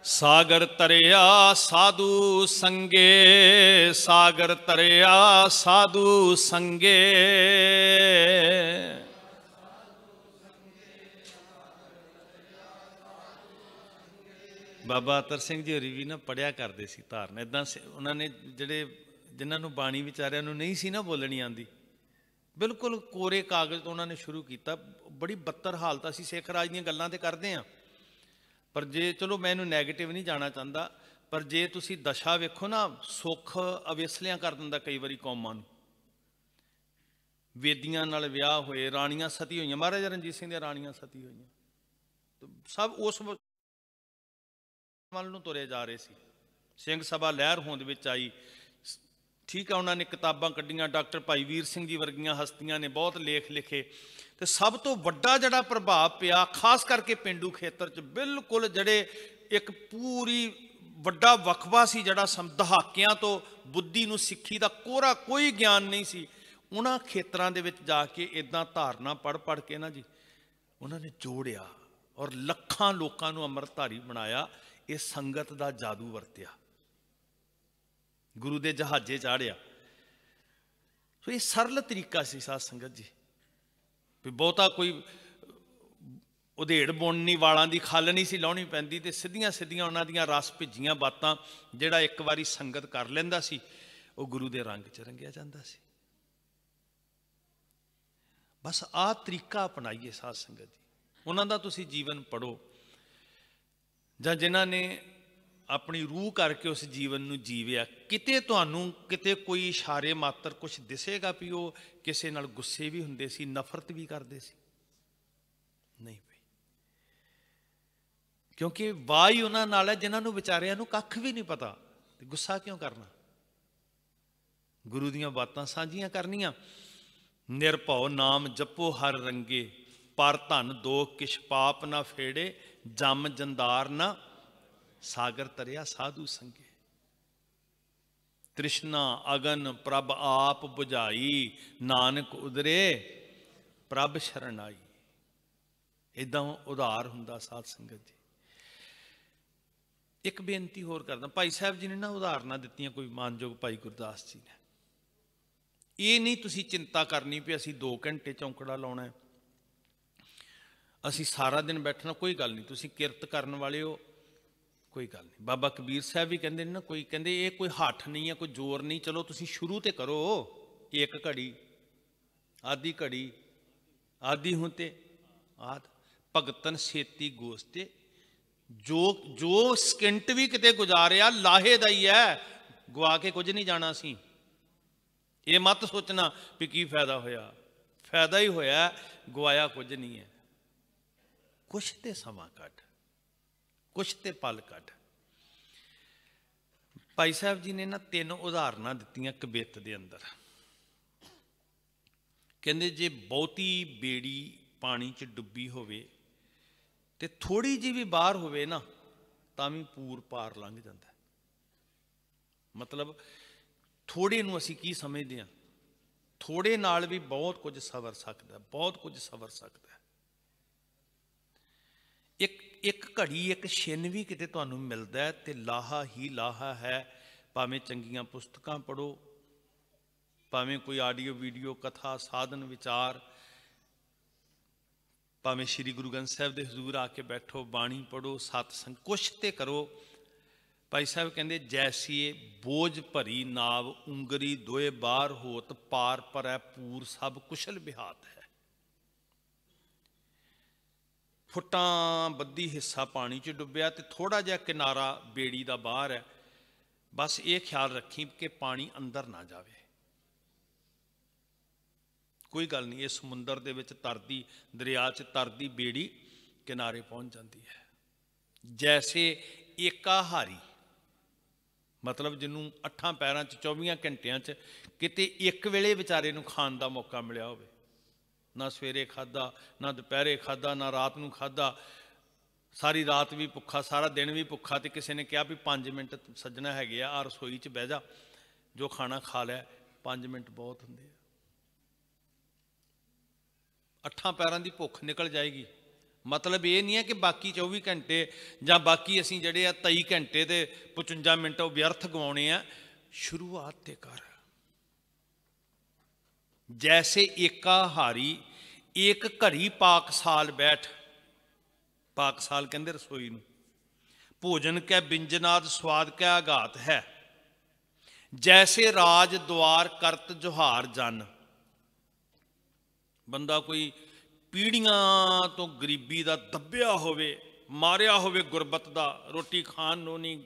ਸਾਗਰ ਤਰਿਆ ਸਾਧੂ ਸੰਗੇ ਸਾਗਰ ਤਰਿਆ ਸਾਧੂ ਸੰਗੇ ਬਾਬਾ ਅਤਰ ਸਿੰਘ ਜੀ ਹੋਰੀ ਵੀ ਨਾ ਪੜਿਆ ਕਰਦੇ ਸੀ ਧਾਰਨ ਇਦਾਂ ਉਹਨਾਂ ਨੇ ਜਿਹੜੇ ਜਿਨ੍ਹਾਂ ਨੂੰ ਬਾਣੀ ਵਿਚਾਰਿਆਂ ਨੂੰ ਨਹੀਂ ਸੀ ਨਾ ਬੋਲਣੀ ਆਂਦੀ ਬਿਲਕੁਲ ਕੋਰੇ ਕਾਗਜ਼ ਤੋਂ ਉਹਨਾਂ ਨੇ ਸ਼ੁਰੂ ਕੀਤਾ ਬੜੀ ਬੱਤਰ ਹਾਲਤ ਅਸੀਂ ਸਿੱਖ ਰਾਜ ਦੀਆਂ ਗੱਲਾਂ ਤੇ ਕਰਦੇ ਆਂ ਪਰ ਜੇ ਚਲੋ ਮੈਂ ਇਹਨੂੰ 네ਗੇਟਿਵ ਨਹੀਂ ਜਾਣਾ ਚਾਹੁੰਦਾ ਪਰ ਜੇ ਤੁਸੀਂ ਦਸ਼ਾ ਵੇਖੋ ਨਾ ਸੁੱਖ ਅਵੇਸਲਿਆਂ ਕਰ ਦਿੰਦਾ ਕਈ ਵਾਰੀ ਕੌਮਾਂ ਨੂੰ ਵੇਦੀਆਂ ਨਾਲ ਵਿਆਹ ਹੋਏ ਰਾਣੀਆਂ ਸਤੀ ਹੋਈਆਂ ਮਹਾਰਾਜਾ ਰਣਜੀਤ ਸਿੰਘ ਦੀਆਂ ਰਾਣੀਆਂ ਸਤੀ ਹੋਈਆਂ ਸਭ ਉਸ ਵੱਲ ਨੂੰ ਤੁਰੇ ਜਾ ਰਹੇ ਸੀ ਸਿੰਘ ਸਭਾ ਲਹਿਰ ਹੋਂਦ ਵਿੱਚ ਆਈ ਠੀਕ ਆ ਉਹਨਾਂ ਨੇ ਕਿਤਾਬਾਂ ਕੱਢੀਆਂ ਡਾਕਟਰ ਭਾਈ ਵੀਰ ਸਿੰਘ ਜੀ ਵਰਗੀਆਂ ਹਸਤੀਆਂ ਨੇ ਬਹੁਤ ਲੇਖ ਲਿਖੇ ਤੇ ਸਭ ਤੋਂ ਵੱਡਾ ਜਿਹੜਾ ਪ੍ਰਭਾਵ ਪਿਆ ਖਾਸ ਕਰਕੇ ਪਿੰਡੂ ਖੇਤਰ 'ਚ ਬਿਲਕੁਲ ਜਿਹੜੇ ਇੱਕ ਪੂਰੀ ਵੱਡਾ ਵਕਫਾ ਸੀ ਜਿਹੜਾ ਦਹਾਕਿਆਂ ਤੋਂ ਬੁੱਧੀ ਨੂੰ ਸਿੱਖੀ ਦਾ ਕੋਰਾ ਕੋਈ ਗਿਆਨ ਨਹੀਂ ਸੀ ਉਹਨਾਂ ਖੇਤਰਾਂ ਦੇ ਵਿੱਚ ਜਾ ਕੇ ਇਦਾਂ ਧਾਰਨਾ ਪੜ ਪੜ ਕੇ ਨਾ ਜੀ ਉਹਨਾਂ ਨੇ ਜੋੜਿਆ ਔਰ ਲੱਖਾਂ ਲੋਕਾਂ ਨੂੰ ਅੰਮ੍ਰਿਤਧਾਰੀ ਬਣਾਇਆ ਇਹ ਸੰਗਤ ਦਾ ਜਾਦੂ ਵਰਤਿਆ ਗੁਰੂ ਦੇ ਜਹਾਜ਼ੇ ਚਾੜਿਆ ਸੋ ਇਹ ਸਰਲ ਤਰੀਕਾ ਸੀ ਸਾਧ ਸੰਗਤ ਜੀ ਵੀ ਬਹੁਤਾ ਕੋਈ ਉਧੇੜ ਬੁਣਨੀ ਵਾਲਾਂ ਦੀ ਖੱਲ ਨਹੀਂ ਸੀ ਲਾਉਣੀ ਪੈਂਦੀ ਤੇ ਸਿੱਧੀਆਂ ਸਿੱਧੀਆਂ ਉਹਨਾਂ ਦੀਆਂ ਰਸ ਭਿੱਜੀਆਂ ਬਾਤਾਂ ਜਿਹੜਾ ਇੱਕ ਵਾਰੀ ਸੰਗਤ ਕਰ ਲੈਂਦਾ ਸੀ ਉਹ ਗੁਰੂ ਦੇ ਰੰਗ 'ਚ ਰੰਗਿਆ ਜਾਂਦਾ ਸੀ ਬਸ ਆਹ ਤਰੀਕਾ ਅਪਣਾਈਏ ਸਾਧ ਸੰਗਤ ਜੀ ਉਹਨਾਂ ਦਾ ਤੁਸੀਂ ਜੀਵਨ ਪੜੋ ਜਾਂ ਜਿਨ੍ਹਾਂ ਨੇ ਆਪਣੀ ਰੂਹ ਕਰਕੇ ਉਸ ਜੀਵਨ ਨੂੰ ਜੀਵਿਆ ਕਿਤੇ ਤੁਹਾਨੂੰ ਕਿਤੇ ਕੋਈ ਇਸ਼ਾਰੇ ਮਾਤਰ ਕੁਝ ਦਿਸੇਗਾ ਵੀ ਉਹ ਕਿਸੇ ਨਾਲ ਗੁੱਸੇ ਵੀ ਹੁੰਦੇ ਸੀ ਨਫ਼ਰਤ ਵੀ ਕਰਦੇ ਸੀ ਨਹੀਂ ਭਈ ਕਿਉਂਕਿ ਵਾਹੀ ਉਹਨਾਂ ਨਾਲ ਹੈ ਜਿਨ੍ਹਾਂ ਨੂੰ ਵਿਚਾਰਿਆਂ ਨੂੰ ਕੱਖ ਵੀ ਨਹੀਂ ਪਤਾ ਤੇ ਗੁੱਸਾ ਕਿਉਂ ਕਰਨਾ ਗੁਰੂ ਦੀਆਂ ਬਾਤਾਂ ਸਾਂਝੀਆਂ ਕਰਨੀਆਂ ਨਿਰਭਉ ਨਾਮ ਜਪੋ ਹਰ ਰੰਗੇ ਪਰ ਧਨ ਦੋ ਕਿਛ ਪਾਪ ਨਾ ਫੇੜੇ ਜਮ ਜੰਦਾਰ ਨਾ ਸਾਗਰ ਤਰਿਆ ਸਾਧੂ ਸੰਗੇ ਤ੍ਰਿਸ਼ਨਾ ਅਗਨ ਪ੍ਰਭ ਆਪ 부ਝਾਈ ਨਾਨਕ ਉਦਰੇ ਪ੍ਰਭ ਸ਼ਰਨ ਆਈ ਇਦਾਂ ਉਧਾਰ ਹੁੰਦਾ ਸਾਧ ਸੰਗਤ ਜੀ ਇੱਕ ਬੇਨਤੀ ਹੋਰ ਕਰਦਾ ਭਾਈ ਸਾਹਿਬ ਜੀ ਨੇ ਨਾ ਉਦਾਹਰਨਾ ਦਿੱਤੀਆਂ ਕੋਈ ਮਾਨਯੋਗ ਭਾਈ ਗੁਰਦਾਸ ਜੀ ਨੇ ਇਹ ਨਹੀਂ ਤੁਸੀਂ ਚਿੰਤਾ ਕਰਨੀ ਵੀ ਅਸੀਂ 2 ਘੰਟੇ ਚੌਂਕੜਾ ਲਾਉਣਾ ਹੈ ਅਸੀਂ ਸਾਰਾ ਦਿਨ ਬੈਠਣਾ ਕੋਈ ਗੱਲ ਨਹੀਂ ਤੁਸੀਂ ਕਿਰਤ ਕਰਨ ਵਾਲੇ ਹੋ ਕੋਈ ਗੱਲ ਨਹੀਂ ਬਾਬਾ ਕਬੀਰ ਸਾਹਿਬ ਵੀ ਕਹਿੰਦੇ ਨੇ ਨਾ ਕੋਈ ਕਹਿੰਦੇ ਇਹ ਕੋਈ ਹੱਠ ਨਹੀਂ ਹੈ ਕੋਈ ਜ਼ੋਰ ਨਹੀਂ ਚਲੋ ਤੁਸੀਂ ਸ਼ੁਰੂ ਤੇ ਕਰੋ ਇੱਕ ਘੜੀ ਆਦੀ ਘੜੀ ਆਦੀ ਹੁੰਤੇ ਆਦ ਭਗਤਨ ਸੇਤੀ ਗੋਸਤੇ ਜੋ ਜੋ ਸਕਿੰਟ ਵੀ ਕਿਤੇ ਗੁਜ਼ਾਰਿਆ ਲਾਹੇ ਦਾ ਹੀ ਹੈ ਗਵਾ ਕੇ ਕੁਝ ਨਹੀਂ ਜਾਣਾ ਸੀ ਇਹ ਮਤ ਸੋਚਣਾ ਕਿ ਕੀ ਫਾਇਦਾ ਹੋਇਆ ਫਾਇਦਾ ਹੀ ਹੋਇਆ ਗਵਾਇਆ ਕੁਝ ਨਹੀਂ ਹੈ ਕੁਛ ਤੇ ਸਮਾਂ ਕੱਢ ਕੁਛ ਤੇ ਪਲ ਕੱਢ ਭਾਈ ਸਾਹਿਬ ਜੀ ਨੇ ਨਾ ਤਿੰਨ ਉਦਾਹਰਨਾਂ ਦਿੱਤੀਆਂ ਕਬਿੱਤ ਦੇ ਅੰਦਰ ਕਹਿੰਦੇ ਜੇ ਬਹੁਤੀ ਬੇੜੀ ਪਾਣੀ 'ਚ ਡੁੱਬੀ ਹੋਵੇ ਤੇ ਥੋੜੀ ਜੀ ਵੀ ਬਾਹਰ ਹੋਵੇ ਨਾ ਤਾਂ ਵੀ ਪੂਰ ਪਾਰ ਲੰਘ ਜਾਂਦਾ ਮਤਲਬ ਥੋੜੇ ਨੂੰ ਅਸੀਂ ਕੀ ਸਮਝਦੇ ਹਾਂ ਥੋੜੇ ਨਾਲ ਵੀ ਬਹੁਤ ਕੁਝ ਸਵਰ ਸਕਦਾ ਬਹੁਤ ਕੁਝ ਸਵਰ ਸਕਦਾ ਇੱਕ ਇੱਕ ਘੜੀ ਇੱਕ ਛਿਨ ਵੀ ਕਿਤੇ ਤੁਹਾਨੂੰ ਮਿਲਦਾ ਹੈ ਤੇ ਲਾਹਾ ਹੀ ਲਾਹਾ ਹੈ ਭਾਵੇਂ ਚੰਗੀਆਂ ਪੁਸਤਕਾਂ ਪੜੋ ਭਾਵੇਂ ਕੋਈ ਆਡੀਓ ਵੀਡੀਓ ਕਥਾ ਸਾਧਨ ਵਿਚਾਰ ਭਾਵੇਂ ਸ੍ਰੀ ਗੁਰੂ ਗ੍ਰੰਥ ਸਾਹਿਬ ਦੇ ਹਜ਼ੂਰ ਆ ਕੇ ਬੈਠੋ ਬਾਣੀ ਪੜੋ ਸਤ ਸੰਗ ਕੁਛ ਤੇ ਕਰੋ ਭਾਈ ਸਾਹਿਬ ਕਹਿੰਦੇ ਜੈਸੀਏ ਬੋਝ ਭਰੀ ਨਾਵ ਉਂਗਰੀ ਦੋਏ ਬਾਹਰ ਹੋਤ ਪਾਰ ਪਰੈ ਪੂਰ ਸਭ ਕੁਸ਼ਲ ਬਿਹਾਤ ਹੈ ਫੁੱਟਾਂ ਬੱਦੀ ਹਿੱਸਾ ਪਾਣੀ 'ਚ ਡੁੱਬਿਆ ਤੇ ਥੋੜਾ ਜਿਹਾ ਕਿਨਾਰਾ ਬੇੜੀ ਦਾ ਬਾਹਰ ਹੈ ਬਸ ਇਹ ਖਿਆਲ ਰੱਖੀ ਕਿ ਪਾਣੀ ਅੰਦਰ ਨਾ ਜਾਵੇ ਕੋਈ ਗੱਲ ਨਹੀਂ ਇਹ ਸਮੁੰਦਰ ਦੇ ਵਿੱਚ ਤਰਦੀ ਦਰਿਆ 'ਚ ਤਰਦੀ ਬੇੜੀ ਕਿਨਾਰੇ ਪਹੁੰਚ ਜਾਂਦੀ ਹੈ ਜੈਸੇ ਏਕਾਹਾਰੀ ਮਤਲਬ ਜਿਹਨੂੰ ਅੱਠਾਂ ਪੈਰਾਂ 'ਚ 24 ਘੰਟਿਆਂ 'ਚ ਕਿਤੇ ਇੱਕ ਵੇਲੇ ਵਿਚਾਰੇ ਨੂੰ ਖਾਣ ਦਾ ਮੌਕਾ ਮਿਲਿਆ ਹੋਵੇ ਨਾ ਸਵੇਰੇ ਖਾਦਾ ਨਾ ਦੁਪਹਿਰੇ ਖਾਦਾ ਨਾ ਰਾਤ ਨੂੰ ਖਾਦਾ ਸਾਰੀ ਰਾਤ ਵੀ ਭੁੱਖਾ ਸਾਰਾ ਦਿਨ ਵੀ ਭੁੱਖਾ ਤੇ ਕਿਸੇ ਨੇ ਕਿਹਾ ਵੀ 5 ਮਿੰਟ ਸੱਜਣਾ ਹੈਗੇ ਆ ਆ ਰਸੋਈ 'ਚ ਬਹਿ ਜਾ ਜੋ ਖਾਣਾ ਖਾ ਲਿਆ 5 ਮਿੰਟ ਬਹੁਤ ਹੁੰਦੇ ਆ ਅੱਠਾਂ ਪੈਰਾਂ ਦੀ ਭੁੱਖ ਨਿਕਲ ਜਾਏਗੀ ਮਤਲਬ ਇਹ ਨਹੀਂ ਹੈ ਕਿ ਬਾਕੀ 24 ਘੰਟੇ ਜਾਂ ਬਾਕੀ ਅਸੀਂ ਜਿਹੜੇ ਆ 23 ਘੰਟੇ ਤੇ 55 ਮਿੰਟ ਉਹ ਵਿਅਰਥ ਗਵਾਉਣੇ ਆ ਸ਼ੁਰੂਆਤ ਤੇ ਕਰ ਜੈਸੇ ਏਕਾ ਹਾਰੀ ਏਕ ਘੜੀ ਪਾਕਸਾਲ ਬੈਠ ਪਾਕਸਾਲ ਕਹਿੰਦੇ ਰਸੋਈ ਨੂੰ ਭੋਜਨ ਕੈ ਬਿੰਜਨਾਦ ਸਵਾਦ ਕੈ ਆਗਾਤ ਹੈ ਜੈਸੇ ਰਾਜ ਦਵਾਰ ਕਰਤ ਜੋਹਾਰ ਜਨ ਬੰਦਾ ਕੋਈ ਪੀੜੀਆਂ ਤੋਂ ਗਰੀਬੀ ਦਾ ਦੱਬਿਆ ਹੋਵੇ ਮਾਰਿਆ ਹੋਵੇ ਗੁਰਬਤ ਦਾ ਰੋਟੀ ਖਾਣ ਨੂੰ ਨਹੀਂ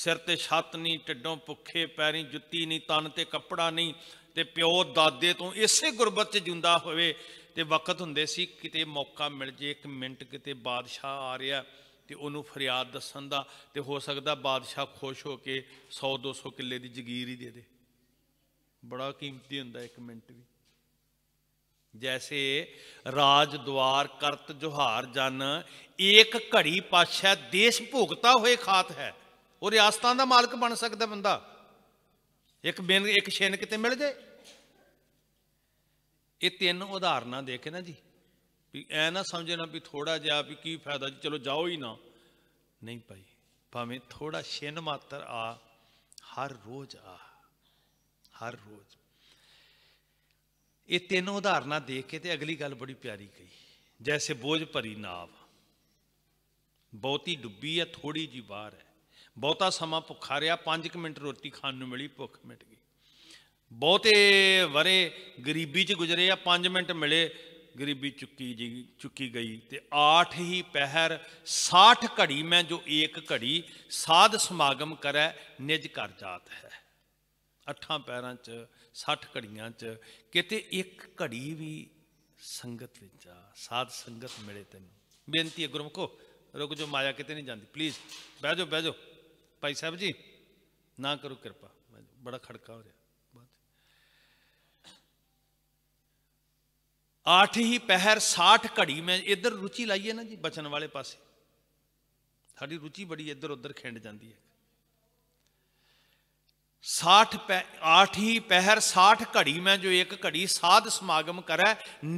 ਸਿਰ ਤੇ ਛੱਤ ਨਹੀਂ ਢਿੱਡੋਂ ਭੁੱਖੇ ਪੈਰੀ ਜੁੱਤੀ ਨਹੀਂ ਤਨ ਤੇ ਕੱਪੜਾ ਨਹੀਂ ਤੇ ਪਿਓ ਦਾਦੇ ਤੋਂ ਇਸੇ ਗੁਰਬਤ 'ਚ ਜਿੰਦਾ ਹੋਵੇ ਤੇ ਵਕਤ ਹੁੰਦੇ ਸੀ ਕਿਤੇ ਮੌਕਾ ਮਿਲ ਜੇ ਇੱਕ ਮਿੰਟ ਕਿਤੇ ਬਾਦਸ਼ਾਹ ਆ ਰਿਹਾ ਤੇ ਉਹਨੂੰ ਫਰਿਆਦ ਦੱਸਣ ਦਾ ਤੇ ਹੋ ਸਕਦਾ ਬਾਦਸ਼ਾਹ ਖੁਸ਼ ਹੋ ਕੇ 100 200 ਕਿੱਲੇ ਦੀ ਜ਼ਗੀਰ ਹੀ ਦੇ ਦੇ ਬੜਾ ਕੀਮਤੀ ਹੁੰਦਾ ਇੱਕ ਮਿੰਟ ਵੀ ਜੈਸੇ ਰਾਜ ਦਵਾਰ ਕਰਤ ਜੋਹਾਰ ਜਨ ਇੱਕ ਘੜੀ ਪਾਸ਼ਾ ਦੇਸ਼ ਭੋਗਤਾ ਹੋਏ ਖਾਤ ਹੈ ਉਹ ਰਿਆਸਤਾਂ ਦਾ ਮਾਲਕ ਬਣ ਸਕਦਾ ਬੰਦਾ ਇੱਕ ਬਿੰਦ ਇੱਕ ਛਿਨ ਕਿਤੇ ਮਿਲ ਜਾਏ ਇਹ ਤਿੰਨ ਉਦਾਹਰਨਾਂ ਦੇ ਕੇ ਨਾ ਜੀ ਵੀ ਐ ਨਾ ਸਮਝਣਾ ਵੀ ਥੋੜਾ ਜਿਹਾ ਵੀ ਕੀ ਫਾਇਦਾ ਜੀ ਚਲੋ ਜਾਓ ਹੀ ਨਾ ਨਹੀਂ ਭਾਈ ਭਾਵੇਂ ਥੋੜਾ ਛਿਨ ਮਾਤਰ ਆ ਹਰ ਰੋਜ਼ ਆ ਹਰ ਰੋਜ਼ ਇਹ ਤਿੰਨ ਉਦਾਹਰਨਾਂ ਦੇਖ ਕੇ ਤੇ ਅਗਲੀ ਗੱਲ ਬੜੀ ਪਿਆਰੀ ਕਹੀ ਜੈਸੇ ਬੋਝ ਭਰੀ ਨਾਵ ਬਹੁਤੀ ਡੁੱਬੀ ਹੈ ਥੋੜੀ ਜੀ ਬਾਹਰ ਹੈ ਬਹੁਤਾ ਸਮਾਂ ਭੁੱਖਾ ਰਿਹਾ 5 ਮਿੰਟ ਰੋਟੀ ਖਾਣ ਨੂੰ ਮਿਲੀ ਭੁੱਖ ਮਿਟ ਗਈ ਬਹੁਤੇ ਵਰੇ ਗਰੀਬੀ 'ਚ ਗੁਜ਼ਰੇ ਆ 5 ਮਿੰਟ ਮਿਲੇ ਗਰੀਬੀ ਚੁੱਕੀ ਜੀ ਚੁੱਕੀ ਗਈ ਤੇ ਆਠ ਹੀ ਪਹਿਰ 60 ਘੜੀ ਮੈਂ ਜੋ ਇੱਕ ਘੜੀ ਸਾਧ ਸਮਾਗਮ ਕਰੈ ਨਿਜ ਘਰ ਜਾਤ ਹੈ ਅੱਠਾਂ ਪੈਰਾਂ 'ਚ 60 ਘੜੀਆਂ 'ਚ ਕਿਤੇ ਇੱਕ ਘੜੀ ਵੀ ਸੰਗਤ ਵਿੱਚ ਆ ਸਾਧ ਸੰਗਤ ਮਿਲੇ ਤੈਨੂੰ ਬੇਨਤੀ ਹੈ ਗੁਰਮਖੋ ਰੁਕ ਜੋ ਮਾਇਆ ਕਿਤੇ ਨਹੀਂ ਜਾਂਦੀ ਪਲੀਜ਼ ਬਹਿ ਜਾਓ ਬਹਿ ਜਾਓ ਭਾਈ ਸਾਹਿਬ ਜੀ ਨਾ ਕਰੋ ਕਿਰਪਾ ਬੜਾ ਖੜਕਾ ਹੋ ਰਿਹਾ ਆਠ ਹੀ ਪਹਿਰ 60 ਘੜੀ ਮੈਂ ਇੱਧਰ ਰੁਚੀ ਲਾਈਏ ਨਾ ਜੀ ਬਚਨ ਵਾਲੇ ਪਾਸੇ ਸਾਡੀ ਰੁਚੀ ਬੜੀ ਇੱਧਰ ਉੱਧਰ ਖਿੰਡ ਜਾਂਦੀ ਹੈ 60 ਪੈ ਆਠ ਹੀ ਪਹਿਰ 60 ਘੜੀ ਮੈਂ ਜੋ ਇੱਕ ਘੜੀ ਸਾਧ ਸਮਾਗਮ ਕਰੈ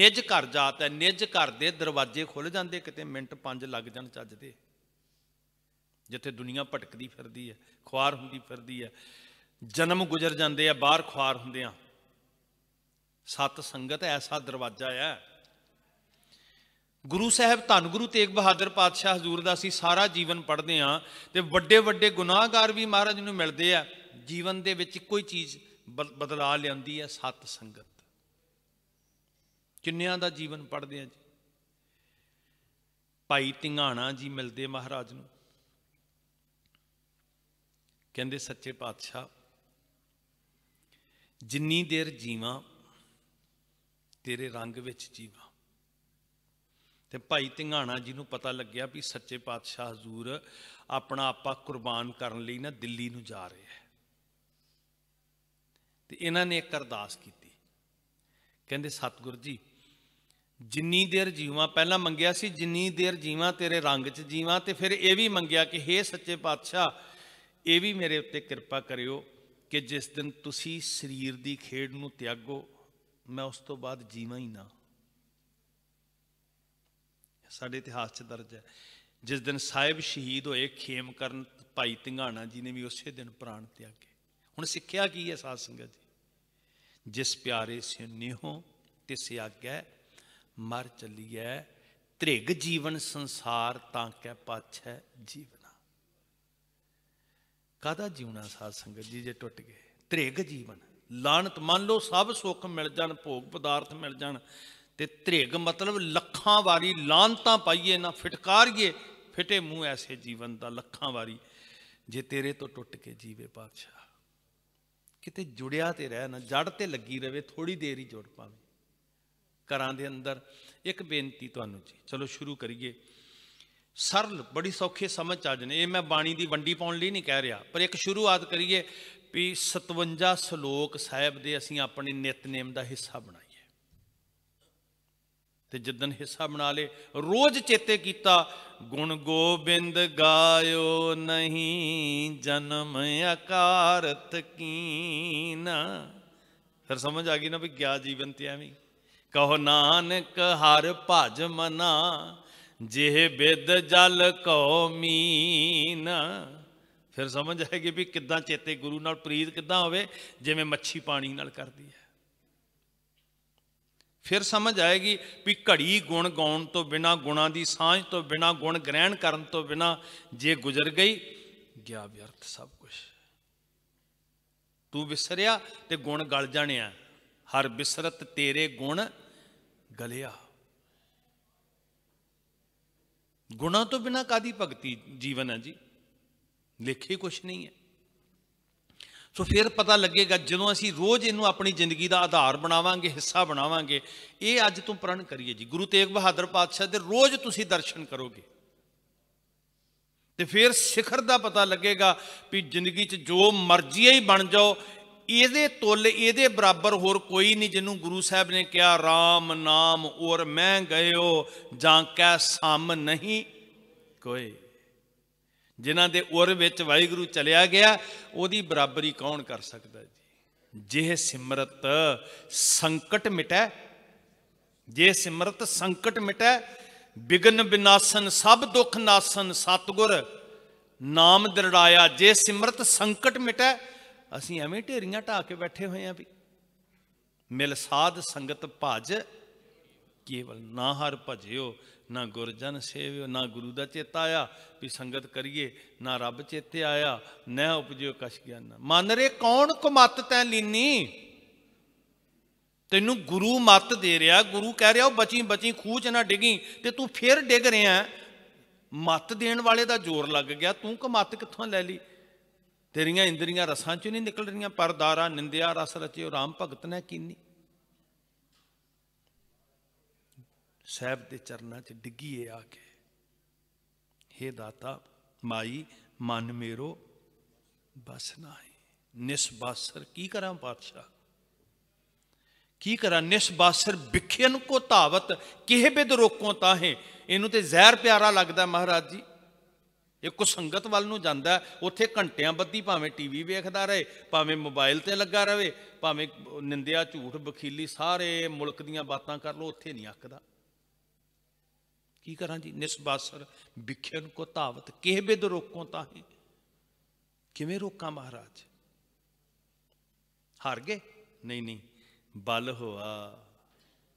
ਨਿਜ ਘਰ ਜਾਤ ਹੈ ਨਿਜ ਘਰ ਦੇ ਦਰਵਾਜ਼ੇ ਖੁੱਲ ਜਾਂਦੇ ਕਿਤੇ ਮਿੰਟ 5 ਲੱਗ ਜਾਣ ਚੱਜ ਦੇ ਜਿੱਥੇ ਦੁਨੀਆ ਭਟਕਦੀ ਫਿਰਦੀ ਹੈ ਖੁਆਰ ਹੁੰਦੀ ਫਿਰਦੀ ਹੈ ਜਨਮ ਗੁਜ਼ਰ ਜਾਂਦੇ ਆ ਬਾਹਰ ਖੁਆਰ ਹੁੰਦੇ ਆ ਸਤ ਸੰਗਤ ਐਸਾ ਦਰਵਾਜ਼ਾ ਆ ਗੁਰੂ ਸਾਹਿਬ ਧੰਨ ਗੁਰੂ ਤੇਗ ਬਹਾਦਰ ਪਾਤਸ਼ਾਹ ਹਜ਼ੂਰ ਦਾ ਅਸੀਂ ਸਾਰਾ ਜੀਵਨ ਪੜ੍ਹਦੇ ਆ ਤੇ ਵੱਡੇ ਵੱਡੇ ਗੁਨਾਹਗਾਰ ਵੀ ਮਹਾਰਾਜ ਨੂੰ ਮਿਲਦੇ ਆ ਜੀਵਨ ਦੇ ਵਿੱਚ ਕੋਈ ਚੀਜ਼ ਬਦਲਾ ਲੈਂਦੀ ਹੈ ਸਤ ਸੰਗਤ ਕਿੰਨਿਆਂ ਦਾ ਜੀਵਨ ਪੜ੍ਹਦੇ ਆ ਜੀ ਭਾਈ ਟਿੰਗਾਣਾ ਜੀ ਮਿਲਦੇ ਮਹਾਰਾਜ ਨੂੰ ਕਹਿੰਦੇ ਸੱਚੇ ਪਾਤਸ਼ਾਹ ਜਿੰਨੀ ਦੇਰ ਜੀਵਾਂ ਤੇਰੇ ਰੰਗ ਵਿੱਚ ਜੀਵਾਂ ਤੇ ਭਾਈ ਧਿੰਗਾਣਾ ਜੀ ਨੂੰ ਪਤਾ ਲੱਗਿਆ ਵੀ ਸੱਚੇ ਪਾਤਸ਼ਾਹ ਹਜ਼ੂਰ ਆਪਣਾ ਆਪਾ ਕੁਰਬਾਨ ਕਰਨ ਲਈ ਨਾ ਦਿੱਲੀ ਨੂੰ ਜਾ ਰਿਹਾ ਹੈ ਤੇ ਇਹਨਾਂ ਨੇ ਇੱਕ ਅਰਦਾਸ ਕੀਤੀ ਕਹਿੰਦੇ ਸਤਿਗੁਰ ਜੀ ਜਿੰਨੀ ਦੇਰ ਜੀਵਾਂ ਪਹਿਲਾਂ ਮੰਗਿਆ ਸੀ ਜਿੰਨੀ ਦੇਰ ਜੀਵਾਂ ਤੇਰੇ ਰੰਗ 'ਚ ਜੀਵਾਂ ਤੇ ਫਿਰ ਇਹ ਵੀ ਮੰਗਿਆ ਕਿ हे ਸੱਚੇ ਪਾਤਸ਼ਾਹ ਇਹ ਵੀ ਮੇਰੇ ਉੱਤੇ ਕਿਰਪਾ ਕਰਿਓ ਕਿ ਜਿਸ ਦਿਨ ਤੁਸੀਂ ਸਰੀਰ ਦੀ ਖੇਡ ਨੂੰ ਤਿਆਗੋ ਮੈਂ ਉਸ ਤੋਂ ਬਾਅਦ ਜੀਵਾਂ ਹੀ ਨਾ ਸਾਡੇ ਇਤਿਹਾਸ 'ਚ ਦਰਜ ਹੈ ਜਿਸ ਦਿਨ ਸਾਹਿਬ ਸ਼ਹੀਦ ਹੋਏ ਖੇਮ ਕਰਨ ਭਾਈ ਧੰਗਾਣਾ ਜੀ ਨੇ ਵੀ ਉਸੇ ਦਿਨ ਪ੍ਰਾਣ ਤਿਆਗੇ ਹੁਣ ਸਿੱਖਿਆ ਕੀ ਹੈ ਸਾਧ ਸੰਗਤ ਜੀ ਜਿਸ ਪਿਆਰੇ ਸਿਨਿਹੋ ਤਿਸ ਆਗੈ ਮਰ ਚੱਲੀਐ ਤ੍ਰਿਗ ਜੀਵਨ ਸੰਸਾਰ ਤਾਂ ਕੈ ਪਾਛੈ ਜੀਵਨਾ ਕਾਦਾ ਜੀਵਨਾ ਸਾਧ ਸੰਗਤ ਜੀ ਜੇ ਟੁੱਟ ਗਏ ਤ੍ਰਿਗ ਜੀਵਨ ਲਾਣਤ ਮੰਨ ਲਓ ਸਭ ਸੁੱਖ ਮਿਲ ਜਾਣ ਭੋਗ ਪਦਾਰਥ ਮਿਲ ਜਾਣ ਤੇ ਧ੍ਰਿਗ ਮਤਲਬ ਲੱਖਾਂ ਵਾਰੀ ਲਾਣਤਾਂ ਪਾਈਏ ਨਾ ਫਟਕਾਰੀਏ ਫਿਟੇ ਮੂੰਹ ਐਸੇ ਜੀਵਨ ਦਾ ਲੱਖਾਂ ਵਾਰੀ ਜੇ ਤੇਰੇ ਤੋਂ ਟੁੱਟ ਕੇ ਜੀਵੇ ਪਾਤਸ਼ਾਹ ਕਿਤੇ ਜੁੜਿਆ ਤੇ ਰਹਿ ਨਾ ਜੜ ਤੇ ਲੱਗੀ ਰਵੇ ਥੋੜੀ ਦੇਰ ਹੀ ਜੁੜ ਪਾਵੇ ਘਰਾਂ ਦੇ ਅੰਦਰ ਇੱਕ ਬੇਨਤੀ ਤੁਹਾਨੂੰ ਜੀ ਚਲੋ ਸ਼ੁਰੂ ਕਰੀਏ ਸਰਲ ਬੜੀ ਸੌਖੇ ਸਮਝ ਆ ਜਨੇ ਇਹ ਮੈਂ ਬਾਣੀ ਦੀ ਵੰਡੀ ਪਾਉਣ ਲਈ ਨਹੀਂ ਕਹਿ ਰਿਹਾ ਪਰ ਇੱਕ ਸ਼ੁਰੂਆਤ ਕਰੀਏ ਵੀ 57 ਸ਼ਲੋਕ ਸਾਹਿਬ ਦੇ ਅਸੀਂ ਆਪਣੇ ਨਿਤਨੇਮ ਦਾ ਹਿੱਸਾ ਬਣਾਈਏ ਤੇ ਜਿੱਦਨ ਹਿੱਸਾ ਬਣਾ ਲੇ ਰੋਜ਼ ਚੇਤੇ ਕੀਤਾ ਗੁਣ ਗੋਬਿੰਦ ਗਾਇਓ ਨਹੀਂ ਜਨਮ ਅਕਾਰਤ ਕੀਨਾ ਫਿਰ ਸਮਝ ਆ ਗਈ ਨਾ ਵੀ ਗਿਆ ਜੀਵਨ ਤੇ ਐਵੇਂ ਕਹੋ ਨਾਨਕ ਹਰ ਭਜ ਮਨਾ ਜਿਹ ਬਿਦ ਜਲ ਕੋ ਮੀਨਾ ਫਿਰ ਸਮਝ ਆਏਗੀ ਵੀ ਕਿੱਦਾਂ ਚੇਤੇ ਗੁਰੂ ਨਾਲ ਪ੍ਰੀਤ ਕਿੱਦਾਂ ਹੋਵੇ ਜਿਵੇਂ ਮੱਛੀ ਪਾਣੀ ਨਾਲ ਕਰਦੀ ਹੈ ਫਿਰ ਸਮਝ ਆਏਗੀ ਵੀ ਘੜੀ ਗੁਣ ਗਾਉਣ ਤੋਂ ਬਿਨਾ ਗੁਣਾ ਦੀ ਸਾਂਝ ਤੋਂ ਬਿਨਾ ਗੁਣ ਗ੍ਰਹਿਣ ਕਰਨ ਤੋਂ ਬਿਨਾ ਜੇ ਗੁਜ਼ਰ ਗਈ ਗਿਆ ਵਿਅਰਥ ਸਭ ਕੁਝ ਤੂੰ ਵਿਸਰਿਆ ਤੇ ਗੁਣ ਗਲ ਜਾਣਿਆ ਹਰ ਬਿਸਰਤ ਤੇਰੇ ਗੁਣ ਗਲਿਆ ਗੁਣਾ ਤੋਂ ਬਿਨਾ ਕਾਦੀ ਭਗਤੀ ਜੀਵਨ ਹੈ ਜੀ ਲਿਖੇ ਕੁਛ ਨਹੀਂ ਹੈ ਸੋ ਫਿਰ ਪਤਾ ਲੱਗੇਗਾ ਜਦੋਂ ਅਸੀਂ ਰੋਜ਼ ਇਹਨੂੰ ਆਪਣੀ ਜ਼ਿੰਦਗੀ ਦਾ ਆਧਾਰ ਬਣਾਵਾਂਗੇ ਹਿੱਸਾ ਬਣਾਵਾਂਗੇ ਇਹ ਅੱਜ ਤੋਂ ਪ੍ਰਣ ਕਰੀਏ ਜੀ ਗੁਰੂ ਤੇਗ ਬਹਾਦਰ ਪਾਤਸ਼ਾਹ ਦੇ ਰੋਜ਼ ਤੁਸੀਂ ਦਰਸ਼ਨ ਕਰੋਗੇ ਤੇ ਫਿਰ ਸਿਖਰ ਦਾ ਪਤਾ ਲੱਗੇਗਾ ਵੀ ਜ਼ਿੰਦਗੀ 'ਚ ਜੋ ਮਰਜ਼ੀ ਹੀ ਬਣ ਜਾਓ ਇਹਦੇ ਤੁਲ ਇਹਦੇ ਬਰਾਬਰ ਹੋਰ ਕੋਈ ਨਹੀਂ ਜਿਹਨੂੰ ਗੁਰੂ ਸਾਹਿਬ ਨੇ ਕਿਹਾ RAM ਨਾਮ ਔਰ ਮੈਂ ਗਇਓ ਜਾਂ ਕੈ ਸਮ ਨਹੀਂ ਕੋਈ ਜਿਨ੍ਹਾਂ ਦੇ ਉਰ ਵਿੱਚ ਵਾਹਿਗੁਰੂ ਚਲਿਆ ਗਿਆ ਉਹਦੀ ਬਰਾਬਰੀ ਕੌਣ ਕਰ ਸਕਦਾ ਜੀ ਜੇ ਸਿਮਰਤ ਸੰਕਟ ਮਿਟੈ ਜੇ ਸਿਮਰਤ ਸੰਕਟ ਮਿਟੈ ਬਿਗਨ ਬਿਨਾਸਨ ਸਭ ਦੁੱਖ ਨਾਸਨ ਸਤਗੁਰ ਨਾਮ ਦਿਰੜਾਇਆ ਜੇ ਸਿਮਰਤ ਸੰਕਟ ਮਿਟੈ ਅਸੀਂ ਐਵੇਂ ਢੇਰੀਆਂ ਢਾ ਕੇ ਬੈਠੇ ਹੋਏ ਆਂ ਵੀ ਮਿਲ ਸਾਧ ਸੰਗਤ ਭਜ ਕੇਵਲ ਨਾ ਹਰ ਭਜਿਓ ਨਾ ਗੁਰਜਨ ਸੇਵਿਓ ਨਾ ਗੁਰੂ ਦਾ ਚੇਤਾ ਆਇਆ ਵੀ ਸੰਗਤ ਕਰੀਏ ਨਾ ਰੱਬ ਚੇਤੇ ਆਇਆ ਨਾ ਉਪਜਿਓ ਕਛ ਗਿਆਨ ਮਨ ਰੇ ਕੌਣ ਕੁਮਤ ਤੈ ਲੀਨੀ ਤੈਨੂੰ ਗੁਰੂ ਮਤ ਦੇ ਰਿਹਾ ਗੁਰੂ ਕਹਿ ਰਿਹਾ ਉਹ ਬਚੀ ਬਚੀ ਖੂਚ ਨਾ ਡਿਗੀ ਤੇ ਤੂੰ ਫੇਰ ਡਿਗ ਰਿਹਾ ਮਤ ਦੇਣ ਵਾਲੇ ਦਾ ਜ਼ੋਰ ਲੱਗ ਗਿਆ ਤੂੰ ਮਤ ਕਿੱਥੋਂ ਲੈ ਲਈ ਤੇਰੀਆਂ ਇੰਦਰੀਆਂ ਰਸਾਂ ਚੋਂ ਨਹੀਂ ਨਿਕਲ ਰਹੀਆਂ ਪਰ ਦਾਰਾ ਨਿੰਦਿਆ ਰਸ ਰਚਿਓ ਰਾਮ ਭਗਤ ਨੇ ਕੀਨੀ ਸਾਹਿਬ ਦੇ ਚਰਨਾਂ 'ਚ ਡਿੱਗੀਏ ਆ ਕੇ हे ਦਾਤਾ ਮਾਈ ਮਨ ਮੇਰੋ ਬਸ ਨਾਹੀ ਨਿਸਬਾਸਰ ਕੀ ਕਰਾਂ ਪਾਤਸ਼ਾਹ ਕੀ ਕਰਾਂ ਨਿਸਬਾਸਰ ਵਿਖਿਆਨ ਕੋ ਤਾਵਤ ਕਿਹ ਬਿਦ ਰੋਕੋ ਤਾਹੇ ਇਹਨੂੰ ਤੇ ਜ਼ਹਿਰ ਪਿਆਰਾ ਲੱਗਦਾ ਮਹਾਰਾਜ ਜੀ ਇਹ ਕੋ ਸੰਗਤ ਵੱਲ ਨੂੰ ਜਾਂਦਾ ਉੱਥੇ ਘੰਟਿਆਂ ਬੱਧੀ ਭਾਵੇਂ ਟੀਵੀ ਵੇਖਦਾ ਰਹੇ ਭਾਵੇਂ ਮੋਬਾਈਲ ਤੇ ਲੱਗਾ ਰਹੇ ਭਾਵੇਂ ਨਿੰਦਿਆ ਝੂਠ ਬਖੀਲੀ ਸਾਰੇ ਮੁਲਕ ਦੀਆਂ ਬਾਤਾਂ ਕਰ ਲੋ ਉੱਥੇ ਨਹੀਂ ਅੱਕਦਾ ਕੀ ਕਰਾਂ ਜੀ ਨਿਸਬਾਸਰ ਵਿਖਿਆਨ ਕੋ ਧਾਵਤ ਕਿਹ ਬਿਦ ਰੋਕੋ ਹੀ ਕਿਵੇਂ ਰੋਕਾਂ ਮਹਾਰਾਜ ਹਾਰ ਗਏ ਨਹੀਂ ਨਹੀਂ ਬਲ ਹੋਆ